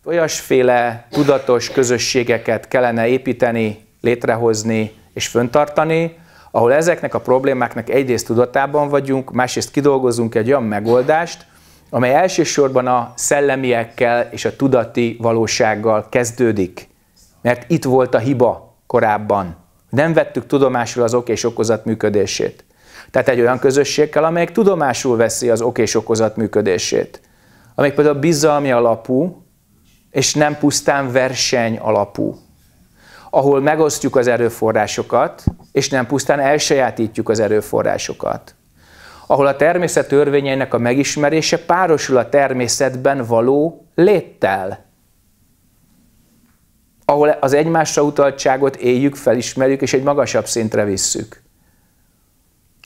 S1: Olyasféle tudatos közösségeket kellene építeni, létrehozni és föntartani, ahol ezeknek a problémáknak egyrészt tudatában vagyunk, másrészt kidolgozunk egy olyan megoldást, amely elsősorban a szellemiekkel és a tudati valósággal kezdődik. Mert itt volt a hiba korábban. Nem vettük tudomásul az ok és okozat működését. Tehát egy olyan közösség kell, tudomásul veszi az ok és okozat működését amelyik például bizalmi alapú, és nem pusztán verseny alapú, ahol megosztjuk az erőforrásokat, és nem pusztán elsajátítjuk az erőforrásokat, ahol a természet törvényeinek a megismerése párosul a természetben való léttel, ahol az egymásra utaltságot éljük, felismerjük, és egy magasabb szintre visszük.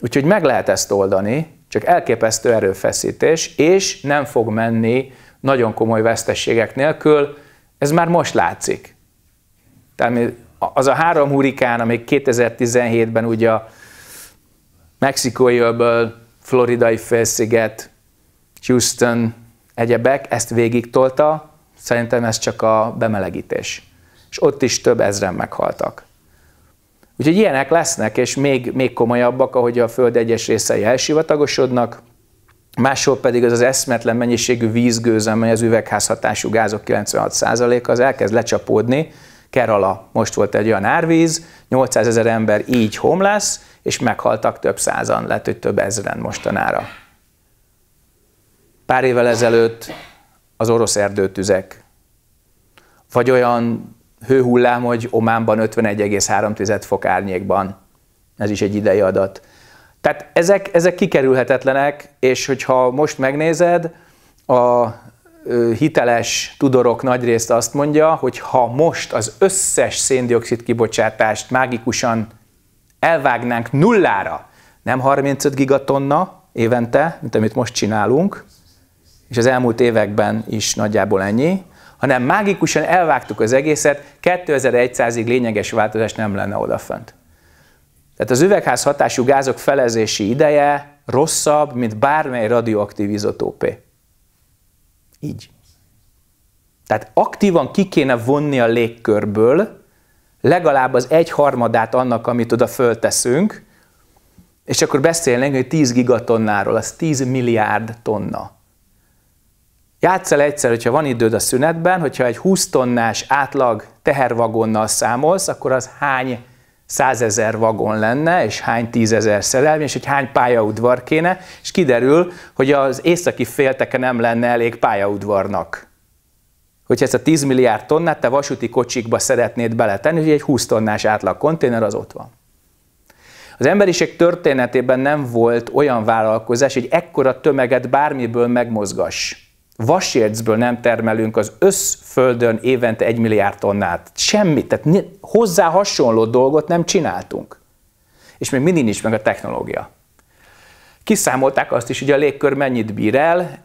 S1: Úgyhogy meg lehet ezt oldani, csak elképesztő erőfeszítés, és nem fog menni nagyon komoly veszteségek nélkül, ez már most látszik. Tehát az a három hurikán, amik 2017-ben ugye a mexikói öböl, floridai félsziget, Houston, egyebek, ezt végigtolta, szerintem ez csak a bemelegítés. És ott is több ezren meghaltak. Úgyhogy ilyenek lesznek, és még, még komolyabbak, ahogy a Föld egyes részei elsivatagosodnak, máshol pedig az az eszmetlen mennyiségű vízgőz, amely az üvegházhatású gázok 96%-a, az elkezd lecsapódni, Kerala most volt egy olyan árvíz, 800 ezer ember így homlász, és meghaltak több százan, lehet, hogy több ezeren mostanára. Pár évvel ezelőtt az orosz erdőtüzek, vagy olyan hőhullám, hogy Ománban 51,3 fok árnyékban. Ez is egy idei adat. Tehát ezek, ezek kikerülhetetlenek, és hogyha most megnézed, a hiteles tudorok nagy részt azt mondja, hogy ha most az összes széndiokszid kibocsátást mágikusan elvágnánk nullára, nem 35 gigatonna évente, mint amit most csinálunk, és az elmúlt években is nagyjából ennyi, hanem mágikusan elvágtuk az egészet, 2100-ig lényeges változás nem lenne odafönt. Tehát az üvegház hatású gázok felezési ideje rosszabb, mint bármely radioaktív izotópé. Így. Tehát aktívan ki kéne vonni a légkörből legalább az egyharmadát annak, amit oda fölteszünk, és akkor beszélnénk, hogy 10 gigatonnáról, az 10 milliárd tonna. Játssz el egyszer, hogyha van időd a szünetben, hogyha egy 20 tonnás átlag tehervagonnal számolsz, akkor az hány százezer vagon lenne, és hány tízezer szerelmi, és hogy hány pályaudvar kéne, és kiderül, hogy az északi félteke nem lenne elég pályaudvarnak. Hogyha ezt a 10 milliárd tonnát te vasúti kocsikba szeretnéd beletenni, hogy egy 20 tonnás átlag konténer az ott van. Az emberiség történetében nem volt olyan vállalkozás, hogy ekkora tömeget bármiből megmozgass vasércből nem termelünk az összföldön évente egy milliárd tonnát. Semmit, tehát hozzá hasonló dolgot nem csináltunk. És még mindig nincs meg a technológia. Kiszámolták azt is, hogy a légkör mennyit bír el,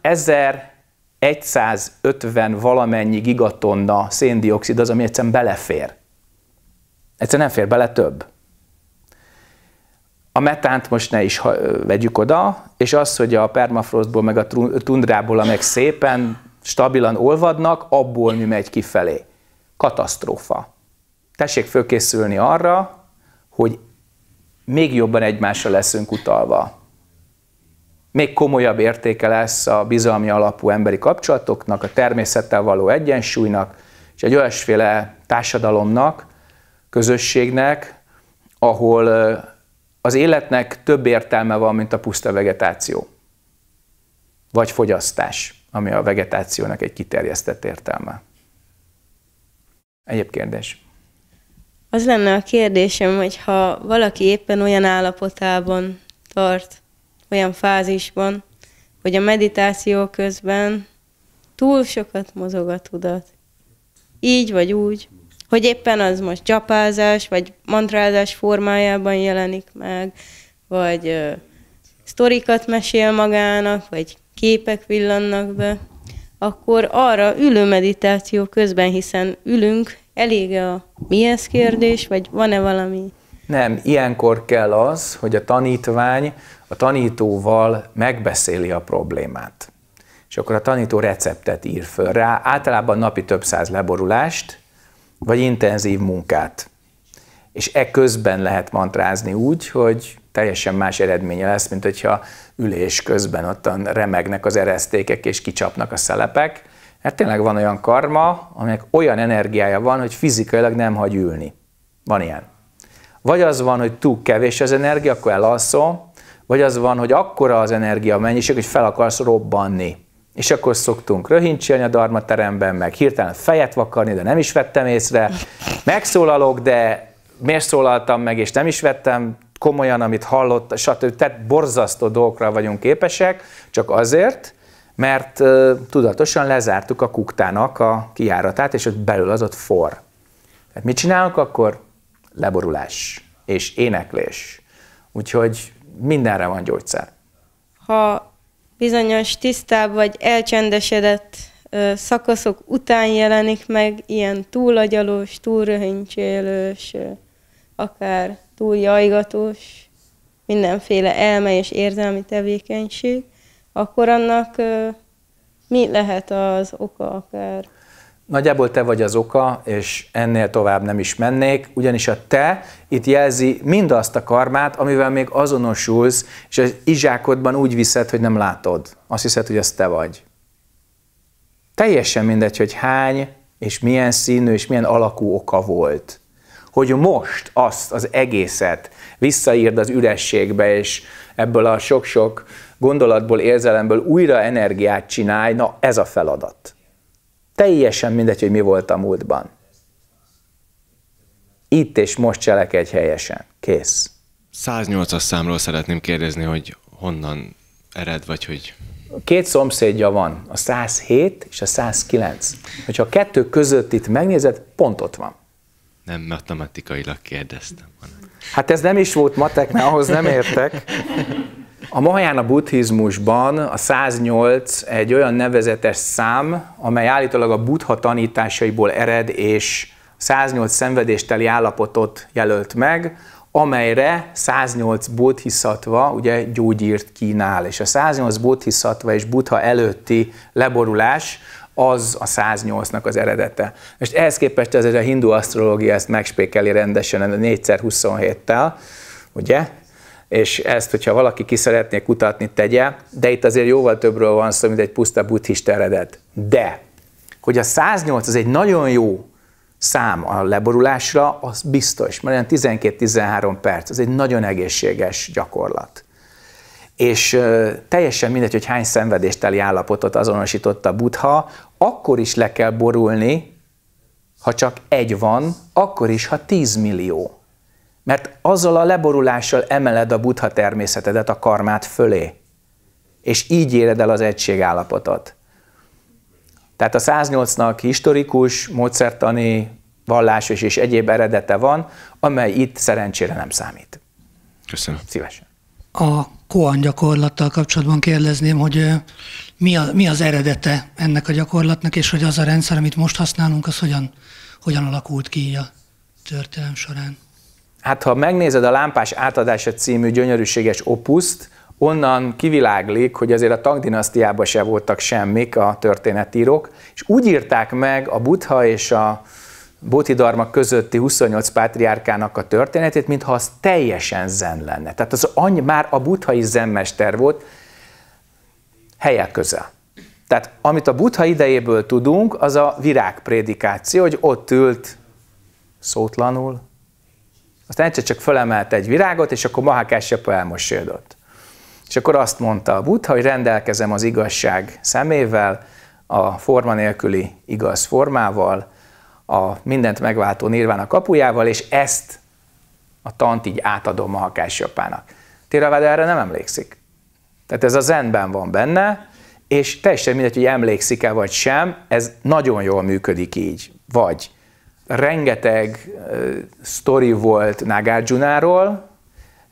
S1: 1150 valamennyi gigatonna széndiokszid az, ami egyszerűen belefér. Egyszerűen nem fér bele több a metánt most ne is vegyük oda, és az, hogy a permafrostból meg a tundrából, amelyek szépen, stabilan olvadnak, abból mi megy kifelé. Katasztrófa. Tessék fölkészülni arra, hogy még jobban egymásra leszünk utalva. Még komolyabb értéke lesz a bizalmi alapú emberi kapcsolatoknak, a természettel való egyensúlynak, és egy olyasféle társadalomnak, közösségnek, ahol az életnek több értelme van, mint a puszta vegetáció. Vagy fogyasztás, ami a vegetációnak egy kiterjesztett értelme. Egyéb kérdés.
S4: Az lenne a kérdésem, hogy ha valaki éppen olyan állapotában tart, olyan fázisban, hogy a meditáció közben túl sokat mozog a tudat. Így vagy úgy, hogy éppen az most csapázás, vagy mantrázás formájában jelenik meg, vagy ö, sztorikat mesél magának, vagy képek villannak be, akkor arra ülő meditáció közben, hiszen ülünk, elég a mi ez kérdés, vagy van-e valami?
S1: Nem, ilyenkor kell az, hogy a tanítvány a tanítóval megbeszéli a problémát. És akkor a tanító receptet ír föl rá, általában napi több száz leborulást, vagy intenzív munkát. És e közben lehet mantrázni úgy, hogy teljesen más eredménye lesz, mint hogyha ülés közben ott remegnek az eresztékek és kicsapnak a szelepek. Mert tényleg van olyan karma, aminek olyan energiája van, hogy fizikailag nem hagy ülni. Van ilyen. Vagy az van, hogy túl kevés az energia, akkor elalszol, vagy az van, hogy akkora az energia mennyiség, hogy fel akarsz robbanni. És akkor szoktunk röhincsélni a teremben meg hirtelen fejet vakarni, de nem is vettem észre. Megszólalok, de miért szólaltam meg, és nem is vettem komolyan, amit hallott, stb. Tehát borzasztó dolgokra vagyunk képesek, csak azért, mert tudatosan lezártuk a kuktának a kiáratát, és ott belül az ott for. Tehát mit csinálunk akkor? Leborulás és éneklés. Úgyhogy mindenre van gyógyszer.
S4: Ha bizonyos tisztább vagy elcsendesedett szakaszok után jelenik meg, ilyen túlagyalós, túlröhönycsélős, akár túljajgatós, mindenféle elme és érzelmi tevékenység, akkor annak mi lehet az oka
S1: akár? Nagyjából te vagy az oka, és ennél tovább nem is mennék, ugyanis a te itt jelzi mindazt a karmát, amivel még azonosulsz, és az izsákodban úgy viszed, hogy nem látod. Azt hiszed, hogy az te vagy. Teljesen mindegy, hogy hány, és milyen színű, és milyen alakú oka volt. Hogy most azt az egészet visszaírd az ürességbe, és ebből a sok-sok gondolatból, érzelemből újra energiát csinálj, na ez a feladat. Teljesen mindegy, hogy mi volt a múltban. Itt és most cselekedj helyesen. Kész.
S3: 108-as számról szeretném kérdezni, hogy honnan ered, vagy hogy...
S1: Két szomszédja van, a 107 és a 109. Hogyha a kettő között itt megnézed, pont ott van. Nem matematikailag
S3: kérdeztem. Hanem.
S1: Hát ez nem is volt matek, mert ahhoz nem értek. A Mahayana buddhizmusban a 108 egy olyan nevezetes szám, amely állítólag a buddha tanításaiból ered, és 108 szenvedésteli állapotot jelölt meg, amelyre 108 bodhisattva ugye gyógyírt kínál, és a 108 bodhisattva és buddha előtti leborulás az a 108-nak az eredete. És ehhez képest azért a hindu asztrológia ezt megspékeli rendesen a 4x27-tel, ugye? és ezt, hogyha valaki ki szeretné kutatni, tegye, de itt azért jóval többről van szó, mint egy puszta buddhist eredet. De, hogy a 108 az egy nagyon jó szám a leborulásra, az biztos, mert olyan 12-13 perc, az egy nagyon egészséges gyakorlat. És teljesen mindegy, hogy hány szenvedésteli állapotot azonosította a buddha, akkor is le kell borulni, ha csak egy van, akkor is, ha 10 millió. Mert azzal a leborulással emeled a buddha természetedet a karmát fölé. És így éred el az egységállapotot. Tehát a 108-nak historikus, módszertani, vallásos és egyéb eredete van, amely itt szerencsére nem számít. Köszönöm. Szívesen.
S2: A koan gyakorlattal kapcsolatban kérdezném, hogy mi, a, mi az eredete ennek a gyakorlatnak, és hogy az a rendszer, amit most használunk, az hogyan, hogyan alakult ki a történelem során?
S1: hát ha megnézed a Lámpás átadása című gyönyörűséges opuszt, onnan kiviláglik, hogy azért a tagdinasztiában se voltak semmik a történetírók, és úgy írták meg a Buddha és a Bodhidharma közötti 28 pátriárkának a történetét, mintha az teljesen zen lenne. Tehát az any, már a is zenmester volt helye közel. Tehát amit a buddha idejéből tudunk, az a virágprédikáció, hogy ott ült szótlanul, aztán egyszer csak fölemelt egy virágot, és akkor Mahakásyapa elmosődött. És akkor azt mondta a Buddha, hogy rendelkezem az igazság szemével, a forma nélküli igaz formával, a mindent megváltó a kapujával, és ezt a tant így átadom Mahakásyapának. Téraváda erre nem emlékszik. Tehát ez a zenben van benne, és teljesen mindegy, hogy emlékszik-e vagy sem, ez nagyon jól működik így. Vagy rengeteg uh, sztori volt Nagarjunáról,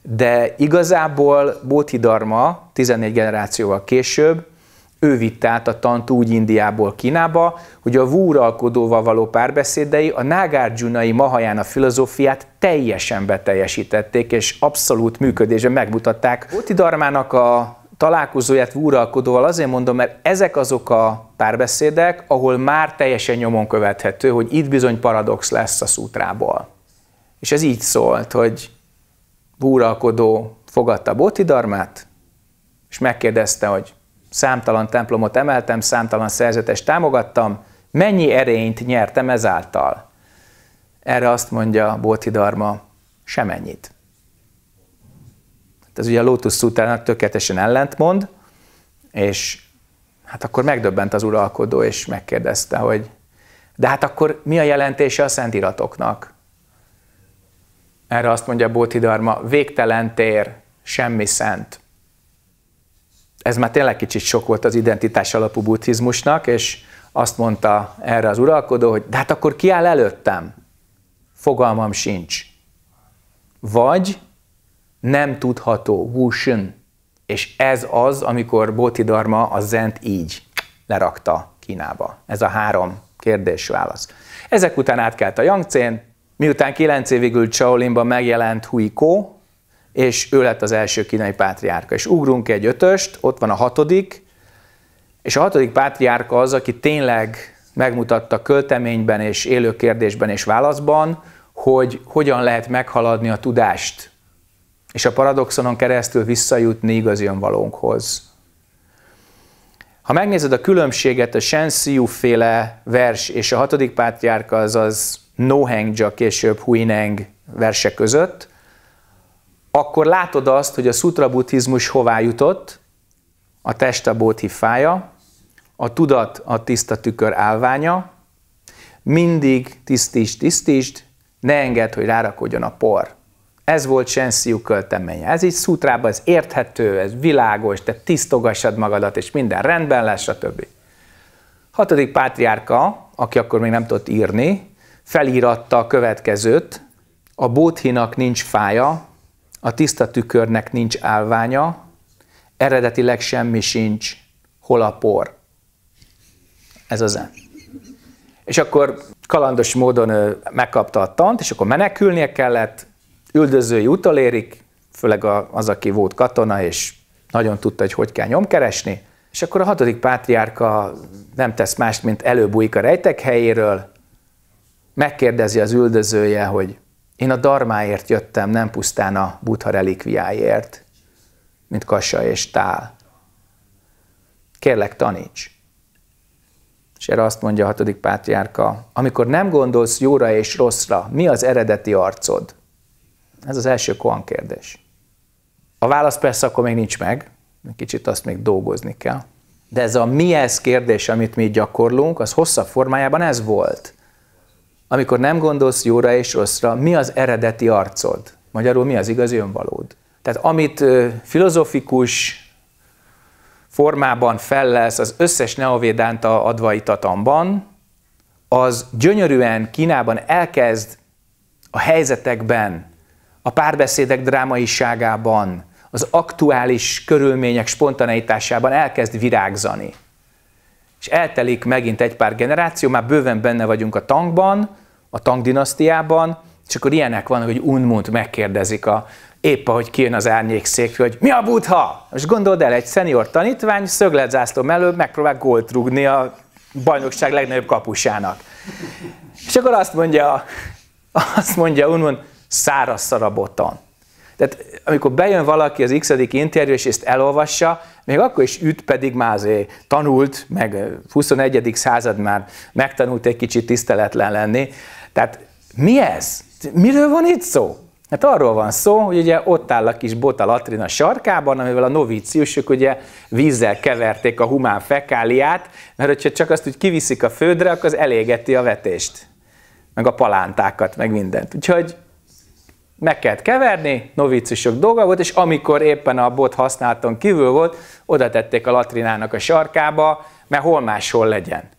S1: de igazából Dharma 14 generációval később ő vitt át a tant úgy Indiából Kínába, hogy a Wu uralkodóval való párbeszédei a Nagarjunai a filozófiát teljesen beteljesítették, és abszolút működésben megmutatták Bodhidharmának a találkozóját v uralkodóval azért mondom, mert ezek azok a párbeszédek, ahol már teljesen nyomon követhető, hogy itt bizony paradox lesz a szútrából. És ez így szólt, hogy búralkodó fogadta Botidarmát, és megkérdezte, hogy számtalan templomot emeltem, számtalan szerzetes támogattam, mennyi erényt nyertem ezáltal? Erre azt mondja Botidarma: semennyit. Ez ugye a Lotus Sutrának tökéletesen ellentmond, és hát akkor megdöbbent az uralkodó, és megkérdezte, hogy de hát akkor mi a jelentése a szentiratoknak? Erre azt mondja Bóthidarma, végtelen tér, semmi szent. Ez már tényleg kicsit sok volt az identitás alapú buddhizmusnak, és azt mondta erre az uralkodó, hogy de hát akkor ki áll előttem? Fogalmam sincs. Vagy nem tudható, wushun. És ez az, amikor Bodhidharma a zent így lerakta Kínába. Ez a három kérdés-válasz. Ezek után átkelt a yangtze miután kilenc évig ült Shaolinban megjelent Hui Ko, és ő lett az első kínai pátriárka. És ugrunk egy ötöst, ott van a hatodik, és a hatodik pátriárka az, aki tényleg megmutatta költeményben és élő kérdésben és válaszban, hogy hogyan lehet meghaladni a tudást és a paradoxonon keresztül visszajutni igazi önvalónkhoz. Ha megnézed a különbséget a Shenxiu féle vers és a hatodik pátriárka, azaz Nohengja, később Huineng versek között, akkor látod azt, hogy a szutra buddhizmus hová jutott, a test a fája, a tudat a tiszta tükör állványa, mindig tisztítsd, tisztítsd, ne engedd, hogy rárakodjon a por. Ez volt Sensiu költeménye. Ez így szútrában, ez érthető, ez világos, te tisztogassad magadat, és minden rendben lesz, stb. Hatodik pátriárka, aki akkor még nem tudott írni, felíratta a következőt, a bóthinak nincs fája, a tiszta tükörnek nincs állványa, eredetileg semmi sincs, hol a por. Ez az en. És akkor kalandos módon megkapta a tant, és akkor menekülnie kellett, üldözői utolérik, főleg az, aki volt katona, és nagyon tudta, hogy hogy kell nyomkeresni, és akkor a hatodik pátriárka nem tesz mást, mint előbújik a rejtek helyéről, megkérdezi az üldözője, hogy én a darmáért jöttem, nem pusztán a buddha relikviáért, mint kassa és tál. Kérlek, taníts. És erre azt mondja a hatodik pátriárka, amikor nem gondolsz jóra és rosszra, mi az eredeti arcod? Ez az első koan kérdés. A válasz persze akkor még nincs meg, kicsit azt még dolgozni kell. De ez a mi ez kérdés, amit mi gyakorlunk, az hosszabb formájában ez volt. Amikor nem gondolsz jóra és rosszra, mi az eredeti arcod? Magyarul mi az igazi önvalód? Tehát amit filozofikus formában fellesz az összes neovédánta advaitatamban, az gyönyörűen Kínában elkezd a helyzetekben a párbeszédek drámaiságában, az aktuális körülmények spontaneitásában elkezd virágzani. És eltelik megint egy pár generáció, már bőven benne vagyunk a tankban, a tankdinasztiában, és akkor ilyenek van, hogy Unmunt megkérdezik a, épp ahogy kijön az szék, hogy mi a butha? Most gondold el, egy szenior tanítvány szögletzászló mellől megpróbál gólt rúgni a bajnokság legnagyobb kapusának. És akkor azt mondja, azt mondja Unmund, száraz szaraboton. Tehát amikor bejön valaki az x interjú, és ezt elolvassa, még akkor is üt, pedig már azért tanult, meg 21. század már megtanult egy kicsit tiszteletlen lenni. Tehát mi ez? Miről van itt szó? Hát arról van szó, hogy ugye ott áll a kis bota latrina sarkában, amivel a novíciusok ugye vízzel keverték a humán fekáliát, mert hogyha csak azt úgy kiviszik a földre, akkor az elégeti a vetést, meg a palántákat, meg mindent. Úgyhogy meg kellett keverni, sok dolga volt, és amikor éppen a bot használaton kívül volt, oda tették a latrinának a sarkába, mert hol máshol legyen.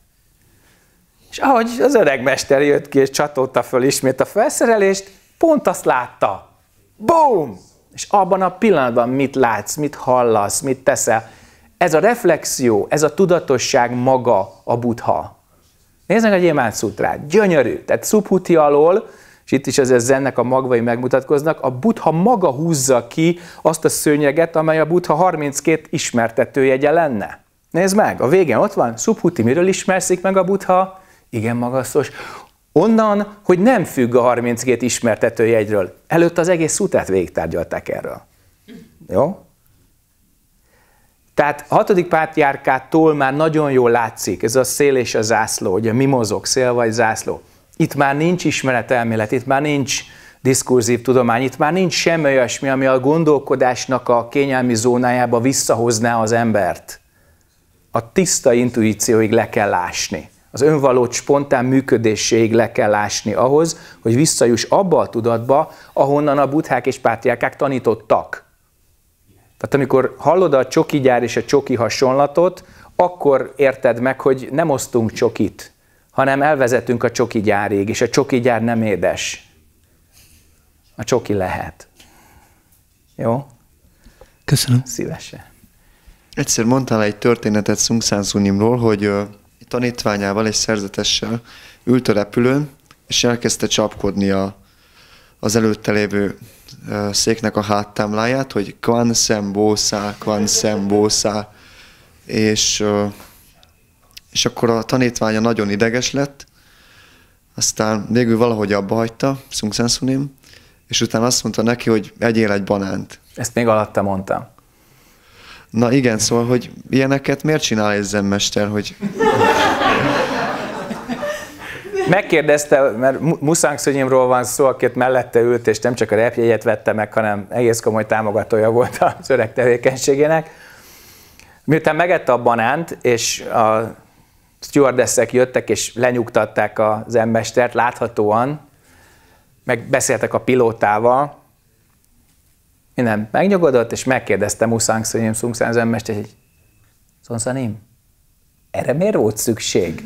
S1: És ahogy az öreg mester jött ki, és csatolta föl ismét a felszerelést, pont azt látta. Boom! És abban a pillanatban mit látsz, mit hallasz, mit teszel. Ez a reflexió, ez a tudatosság maga a buddha. Nézd meg a Gyémánt Szutrát, gyönyörű. Tehát Szubhuti alól és itt is ez, zennek a magvai megmutatkoznak, a buddha maga húzza ki azt a szőnyeget, amely a buddha 32 ismertetőjegye lenne. Nézd meg, a végén ott van, Subhuti, miről ismerszik meg a buddha? Igen magasztos. Onnan, hogy nem függ a 32 ismertetőjegyről. Előtt az egész szutát végigtárgyalták erről. Jó? Tehát a hatodik pártjárkától már nagyon jól látszik, ez a szél és a zászló, ugye mi mozog, szél vagy zászló. Itt már nincs ismeretelmélet, itt már nincs diszkurzív tudomány, itt már nincs semmi olyasmi, ami a gondolkodásnak a kényelmi zónájába visszahozná az embert. A tiszta intuícióig le kell lásni, Az önvalót spontán működéséig le kell lásni ahhoz, hogy visszajuss abba a tudatba, ahonnan a buthák és pátriákák tanítottak. Tehát amikor hallod a csoki gyár és a csoki hasonlatot, akkor érted meg, hogy nem osztunk csokit hanem elvezetünk a csoki gyárig, és a csoki gyár nem édes. A csoki lehet. Jó? Köszönöm. Szívesen.
S3: Egyszer mondtál egy történetet Sunimról, hogy egy tanítványával és szerzetessel ült a repülőn, és elkezdte csapkodni a, az előtte lévő széknek a háttámláját, hogy kvanszem bószá, kvanszem bószá, és uh, és akkor a tanítványa nagyon ideges lett, aztán végül valahogy abba hagyta, Szungszensunim, és utána azt mondta neki, hogy egyél egy banánt. Ezt még alatta mondtam. Na igen, szóval, hogy
S1: ilyeneket miért csinál egy
S3: zenmester, hogy...
S1: Megkérdezte, mert Muszánk szönyémről van szó, akit mellette ült, és nem csak a repjegyet vette meg, hanem egész komoly támogatója volt az öreg tevékenységének. Miután megette a banánt, és a stewardessek jöttek és lenyugtatták az embestert láthatóan, meg beszéltek a pilótával, minden megnyugodott, és megkérdezte Musang Szönyém Szungszán embestert, hogy Szonszanim, erre miért volt szükség?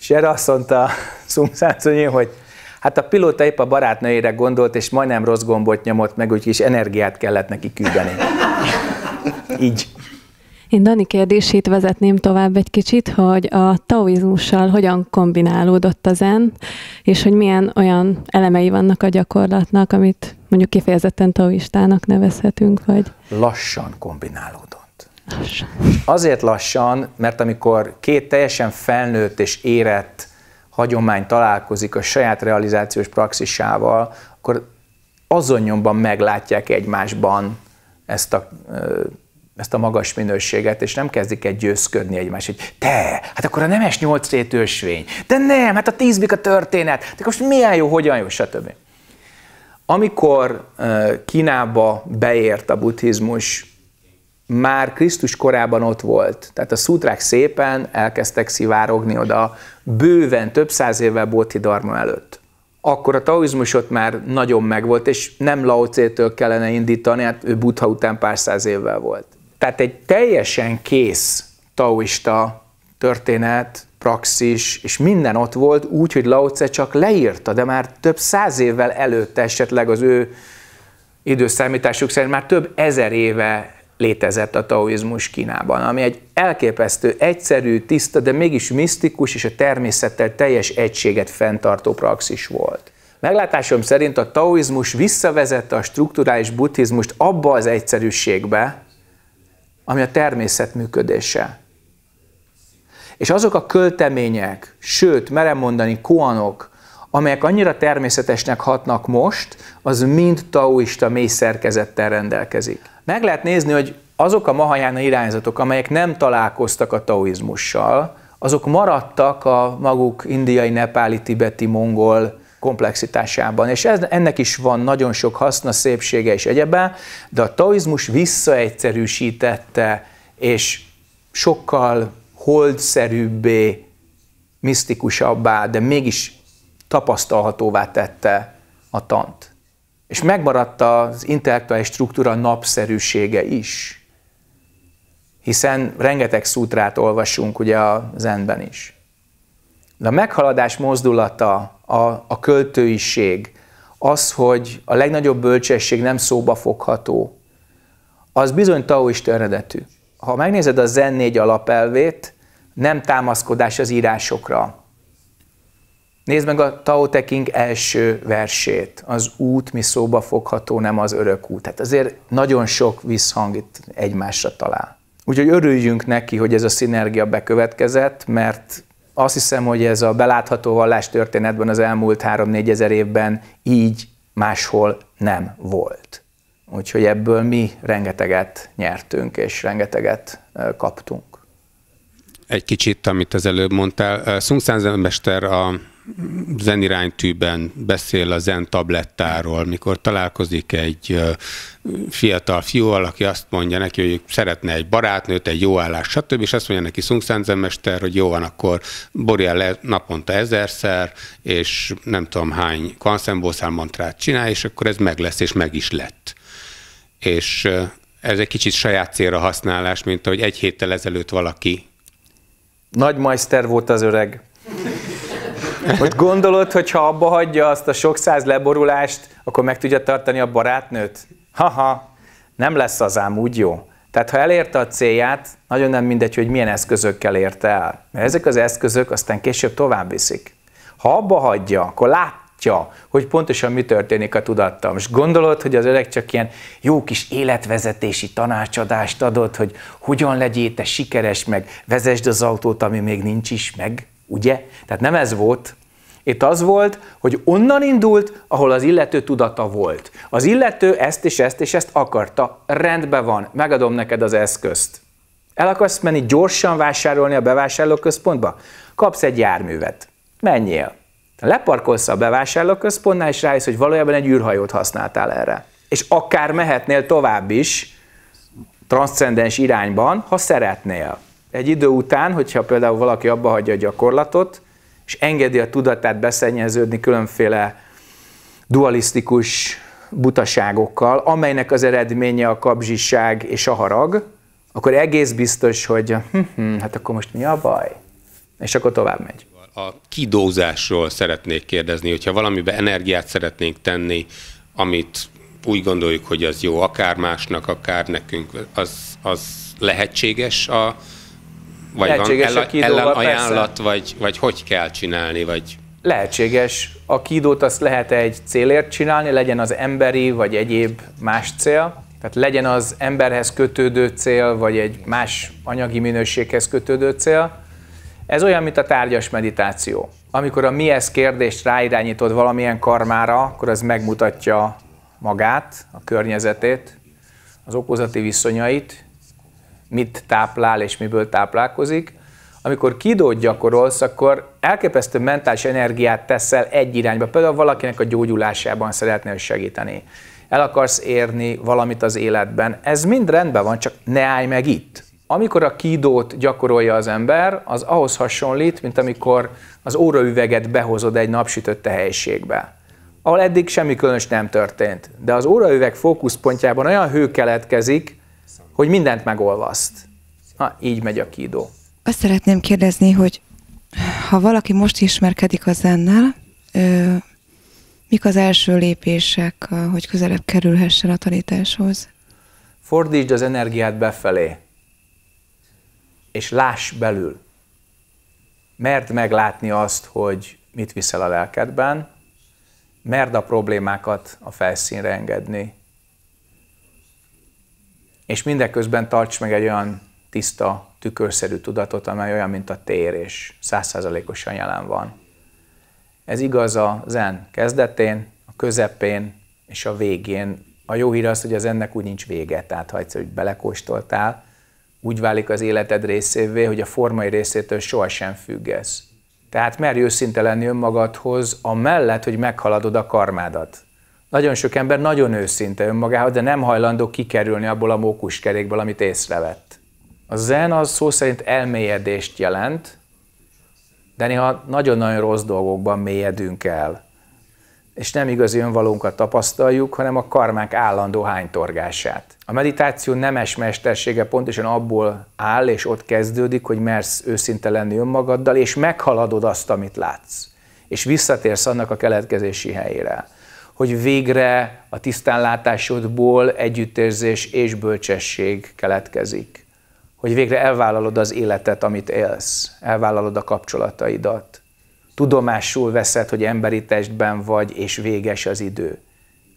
S1: és erre azt mondta Szungszán Szönyém, hogy hát a pilóta épp a barátnőjére gondolt, és majdnem rossz gombot nyomott meg, úgyhogy is energiát kellett neki küldeni. Így.
S2: Én Dani kérdését vezetném tovább egy kicsit, hogy a taoizmussal hogyan kombinálódott a zen, és hogy milyen olyan elemei vannak a gyakorlatnak, amit mondjuk kifejezetten taoistának nevezhetünk, vagy...
S1: Lassan kombinálódott. Lassan. Azért lassan, mert amikor két teljesen felnőtt és érett hagyomány találkozik a saját realizációs praxisával, akkor azonnyomban meglátják egymásban ezt a ezt a magas minőséget, és nem kezdik el győzködni egymást, hogy te, hát akkor a nemes nyolc rétősvény, de nem, hát a tízbik a történet, de most milyen jó, hogyan jó, stb. Amikor Kínába beért a buddhizmus, már Krisztus korában ott volt. Tehát a szútrák szépen elkezdtek szivárogni oda, bőven, több száz évvel Bóti Darma előtt. Akkor a taoizmus ott már nagyon megvolt, és nem Lao kellene indítani, hát ő Buddha után pár száz évvel volt. Tehát egy teljesen kész taoista történet, praxis, és minden ott volt, úgy, hogy Lao Tse csak leírta, de már több száz évvel előtte esetleg az ő időszámításuk szerint már több ezer éve létezett a taoizmus Kínában, ami egy elképesztő, egyszerű, tiszta, de mégis misztikus és a természettel teljes egységet fenntartó praxis volt. Meglátásom szerint a taoizmus visszavezette a strukturális buddhizmust abba az egyszerűségbe, ami a természet működése. És azok a költemények, sőt, merem mondani, koanok, amelyek annyira természetesnek hatnak most, az mind taoista mély szerkezettel rendelkezik. Meg lehet nézni, hogy azok a mahajána irányzatok, amelyek nem találkoztak a taoizmussal, azok maradtak a maguk indiai, nepáli, tibeti, mongol komplexitásában. És ez, ennek is van nagyon sok haszna, szépsége és egyebben, de a taoizmus visszaegyszerűsítette, és sokkal holdszerűbbé, misztikusabbá, de mégis tapasztalhatóvá tette a tant. És megmaradt az intellektuális struktúra napszerűsége is. Hiszen rengeteg szútrát olvasunk ugye a zenben is. A meghaladás mozdulata, a, a költőiség, az, hogy a legnagyobb bölcsesség nem szóba fogható, az bizony is eredetű. Ha megnézed a Zen négy alapelvét, nem támaszkodás az írásokra. Nézd meg a Tao Te King első versét, az út mi szóba fogható, nem az örök út. Tehát azért nagyon sok visszhang itt egymásra talál. Úgyhogy örüljünk neki, hogy ez a szinergia bekövetkezett, mert azt hiszem, hogy ez a belátható vallás történetben az elmúlt 3-4 ezer évben így máshol nem volt. Úgyhogy ebből mi rengeteget nyertünk, és rengeteget kaptunk.
S2: Egy kicsit, amit az előbb mondtál, Szungszánzemester a zeniránytűben beszél a zen tablettáról, mikor találkozik egy fiatal fiúval, aki azt mondja neki, hogy szeretne egy barátnőt, egy jó állás, stb. És azt mondja neki Szungszán hogy jó van, akkor borjál le naponta ezerszer, és nem tudom hány kanszembószál mantrát csinál, és akkor ez meg lesz, és meg is lett. És ez egy kicsit saját célra használás, mint hogy egy héttel ezelőtt valaki.
S1: Nagy majszter volt az öreg. Hogy gondolod, hogy ha abba hagyja azt a sok száz leborulást, akkor meg tudja tartani a barátnőt? Haha, nem lesz az ám úgy jó. Tehát ha elérte a célját, nagyon nem mindegy, hogy milyen eszközökkel érte el. Mert ezek az eszközök aztán később tovább viszik. Ha abba hagyja, akkor látja, hogy pontosan mi történik a tudattal. Most gondolod, hogy az öreg csak ilyen jó kis életvezetési tanácsadást adott, hogy hogyan legyél te sikeres, meg vezesd az autót, ami még nincs is meg? Ugye? Tehát nem ez volt. Itt az volt, hogy onnan indult, ahol az illető tudata volt. Az illető ezt és ezt és ezt akarta. Rendben van, megadom neked az eszközt. El akarsz menni gyorsan vásárolni a bevásárlóközpontba? Kapsz egy járművet. Menjél. Leparkolsz a bevásárlóközpontnál, és rájössz, hogy valójában egy űrhajót használtál erre. És akár mehetnél tovább is, transzcendens irányban, ha szeretnél egy idő után, hogyha például valaki abba hagyja a gyakorlatot, és engedi a tudatát beszennyeződni különféle dualisztikus butaságokkal, amelynek az eredménye a kapzsiság és a harag, akkor egész biztos, hogy hm, hm, hát akkor most mi a baj? És akkor tovább megy. A
S2: kidózásról szeretnék kérdezni, hogyha valamiben energiát szeretnénk tenni, amit úgy gondoljuk, hogy az jó akár másnak, akár nekünk, az, az lehetséges a vagy Lehetséges van ella, ellen ajánlat, vagy, vagy hogy kell csinálni, vagy...
S1: Lehetséges. A kídót azt lehet egy célért csinálni, legyen az emberi, vagy egyéb más cél. Tehát legyen az emberhez kötődő cél, vagy egy más anyagi minőséghez kötődő cél. Ez olyan, mint a tárgyas meditáció. Amikor a mi kérdést ráirányítod valamilyen karmára, akkor az megmutatja magát, a környezetét, az okozati viszonyait, mit táplál és miből táplálkozik. Amikor kidót gyakorolsz, akkor elképesztő mentális energiát teszel egy irányba. Például valakinek a gyógyulásában szeretnél segíteni. El akarsz érni valamit az életben. Ez mind rendben van, csak ne állj meg itt. Amikor a kidót gyakorolja az ember, az ahhoz hasonlít, mint amikor az óraüveget behozod egy napsütötte helyiségbe ahol eddig semmi különös nem történt. De az óraüveg fókuszpontjában olyan hő keletkezik, hogy mindent megolvaszt. Na, így megy a kídó.
S4: Azt szeretném kérdezni, hogy ha valaki most ismerkedik a zennel, ö, mik az első lépések, hogy közelebb kerülhessen a tanításhoz?
S1: Fordítsd az energiát befelé, és láss belül. Mert meglátni azt, hogy mit viszel a lelkedben, merd a problémákat a felszínre engedni, és mindeközben tarts meg egy olyan tiszta, tükörszerű tudatot, amely olyan, mint a tér, és százszázalékosan jelen van. Ez igaz a zen kezdetén, a közepén és a végén. A jó hír az, hogy az ennek úgy nincs vége, tehát ha egyszer hogy belekóstoltál, úgy válik az életed részévé, hogy a formai részétől sohasem függesz. Tehát merj őszinte lenni önmagadhoz, amellett, hogy meghaladod a karmádat. Nagyon sok ember nagyon őszinte önmagához, de nem hajlandó kikerülni abból a mókuskerékből, amit észrevett. A zen az szó szerint elmélyedést jelent, de néha nagyon-nagyon rossz dolgokban mélyedünk el. És nem igazi önvalónkat tapasztaljuk, hanem a karmánk állandó hánytorgását. A meditáció nemes mestersége pontosan abból áll, és ott kezdődik, hogy mersz őszinte lenni önmagaddal, és meghaladod azt, amit látsz. És visszatérsz annak a keletkezési helyére hogy végre a tisztánlátásodból együttérzés és bölcsesség keletkezik. Hogy végre elvállalod az életet, amit élsz, elvállalod a kapcsolataidat. Tudomásul veszed, hogy emberi testben vagy, és véges az idő.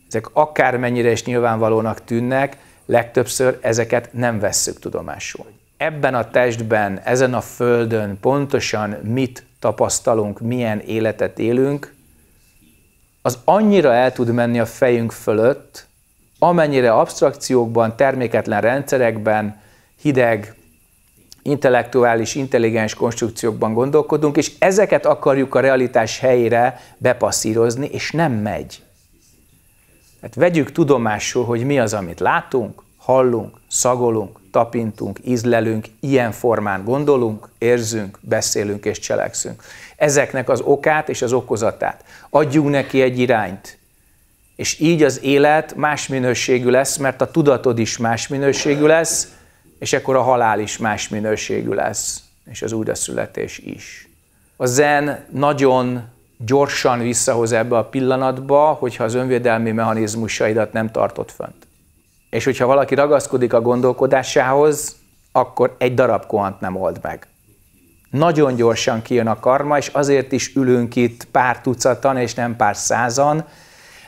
S1: Ezek akármennyire is nyilvánvalónak tűnnek, legtöbbször ezeket nem vesszük tudomásul. Ebben a testben, ezen a földön pontosan mit tapasztalunk, milyen életet élünk, az annyira el tud menni a fejünk fölött, amennyire abstrakciókban, terméketlen rendszerekben, hideg, intellektuális, intelligens konstrukciókban gondolkodunk, és ezeket akarjuk a realitás helyére bepasszírozni, és nem megy. Hát vegyük tudomásul, hogy mi az, amit látunk, hallunk, szagolunk, tapintunk, ízlelünk, ilyen formán gondolunk, érzünk, beszélünk és cselekszünk ezeknek az okát és az okozatát. Adjunk neki egy irányt. És így az élet más minőségű lesz, mert a tudatod is más minőségű lesz, és akkor a halál is más minőségű lesz, és az újraszületés is. A zen nagyon gyorsan visszahoz ebbe a pillanatba, hogyha az önvédelmi mechanizmusaidat nem tartott fönt. És hogyha valaki ragaszkodik a gondolkodásához, akkor egy darab kohant nem old meg nagyon gyorsan kijön a karma, és azért is ülünk itt pár tucatan, és nem pár százan,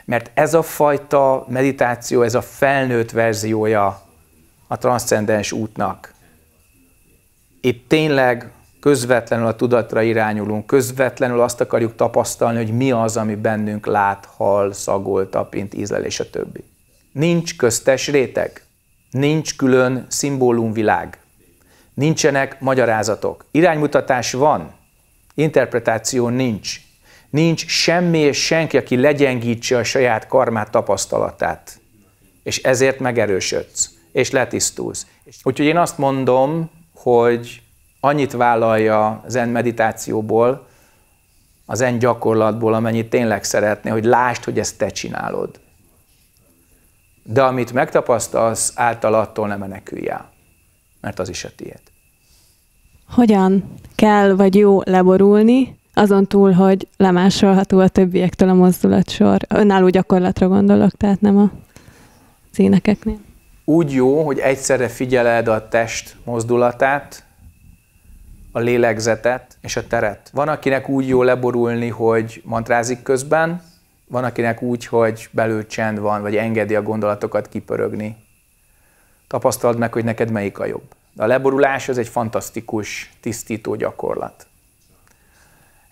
S1: mert ez a fajta meditáció, ez a felnőtt verziója a transzcendens útnak. Itt tényleg közvetlenül a tudatra irányulunk, közvetlenül azt akarjuk tapasztalni, hogy mi az, ami bennünk lát, hal, szagol, tapint, ízlel és a többi. Nincs köztes réteg, nincs külön szimbólumvilág. Nincsenek magyarázatok. Iránymutatás van, interpretáció nincs. Nincs semmi és senki, aki legyengítse a saját karmát, tapasztalatát. És ezért megerősödsz, és letisztulsz. Úgyhogy én azt mondom, hogy annyit vállalja zen meditációból, az zen gyakorlatból, amennyit tényleg szeretné, hogy lásd, hogy ezt te csinálod. De amit megtapasztalsz, által attól nem menekülj el mert az is a tiéd.
S2: Hogyan kell vagy jó leborulni, azon túl, hogy lemásolható a többiektől a mozdulatsor? Önálló gyakorlatra gondolok, tehát nem a énekeknél.
S1: Úgy jó, hogy egyszerre figyeled a test mozdulatát, a lélegzetet és a teret. Van, akinek úgy jó leborulni, hogy mantrázik közben, van, akinek úgy, hogy belül csend van, vagy engedi a gondolatokat kipörögni tapasztald meg, hogy neked melyik a jobb. De a leborulás az egy fantasztikus, tisztító gyakorlat.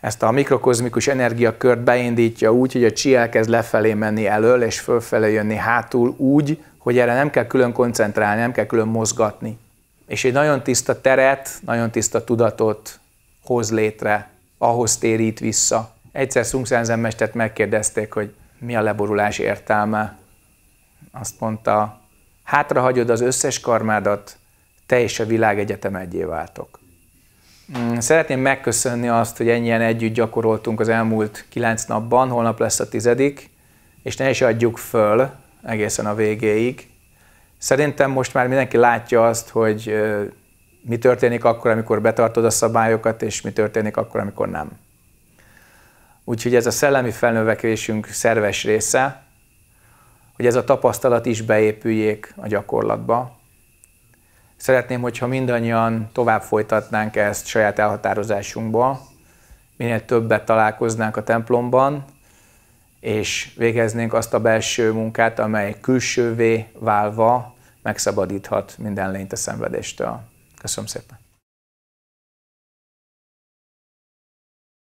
S1: Ezt a mikrokozmikus energiakört beindítja úgy, hogy a csi elkezd lefelé menni elől, és fölfelé jönni hátul úgy, hogy erre nem kell külön koncentrálni, nem kell külön mozgatni. És egy nagyon tiszta teret, nagyon tiszta tudatot hoz létre, ahhoz térít vissza. Egyszer Szungszenzen mestert megkérdezték, hogy mi a leborulás értelme. Azt mondta, hátrahagyod az összes karmádat, te és a világegyetem egyé váltok. Mm, szeretném megköszönni azt, hogy ennyien együtt gyakoroltunk az elmúlt kilenc napban, holnap lesz a tizedik, és ne is adjuk föl egészen a végéig. Szerintem most már mindenki látja azt, hogy mi történik akkor, amikor betartod a szabályokat, és mi történik akkor, amikor nem. Úgyhogy ez a szellemi felnövekvésünk szerves része, hogy ez a tapasztalat is beépüljék a gyakorlatba. Szeretném, hogyha mindannyian tovább folytatnánk ezt saját elhatározásunkba, minél többet találkoznánk a templomban, és végeznénk azt a belső munkát, amely külsővé válva megszabadíthat minden lényt a szenvedéstől. Köszönöm szépen!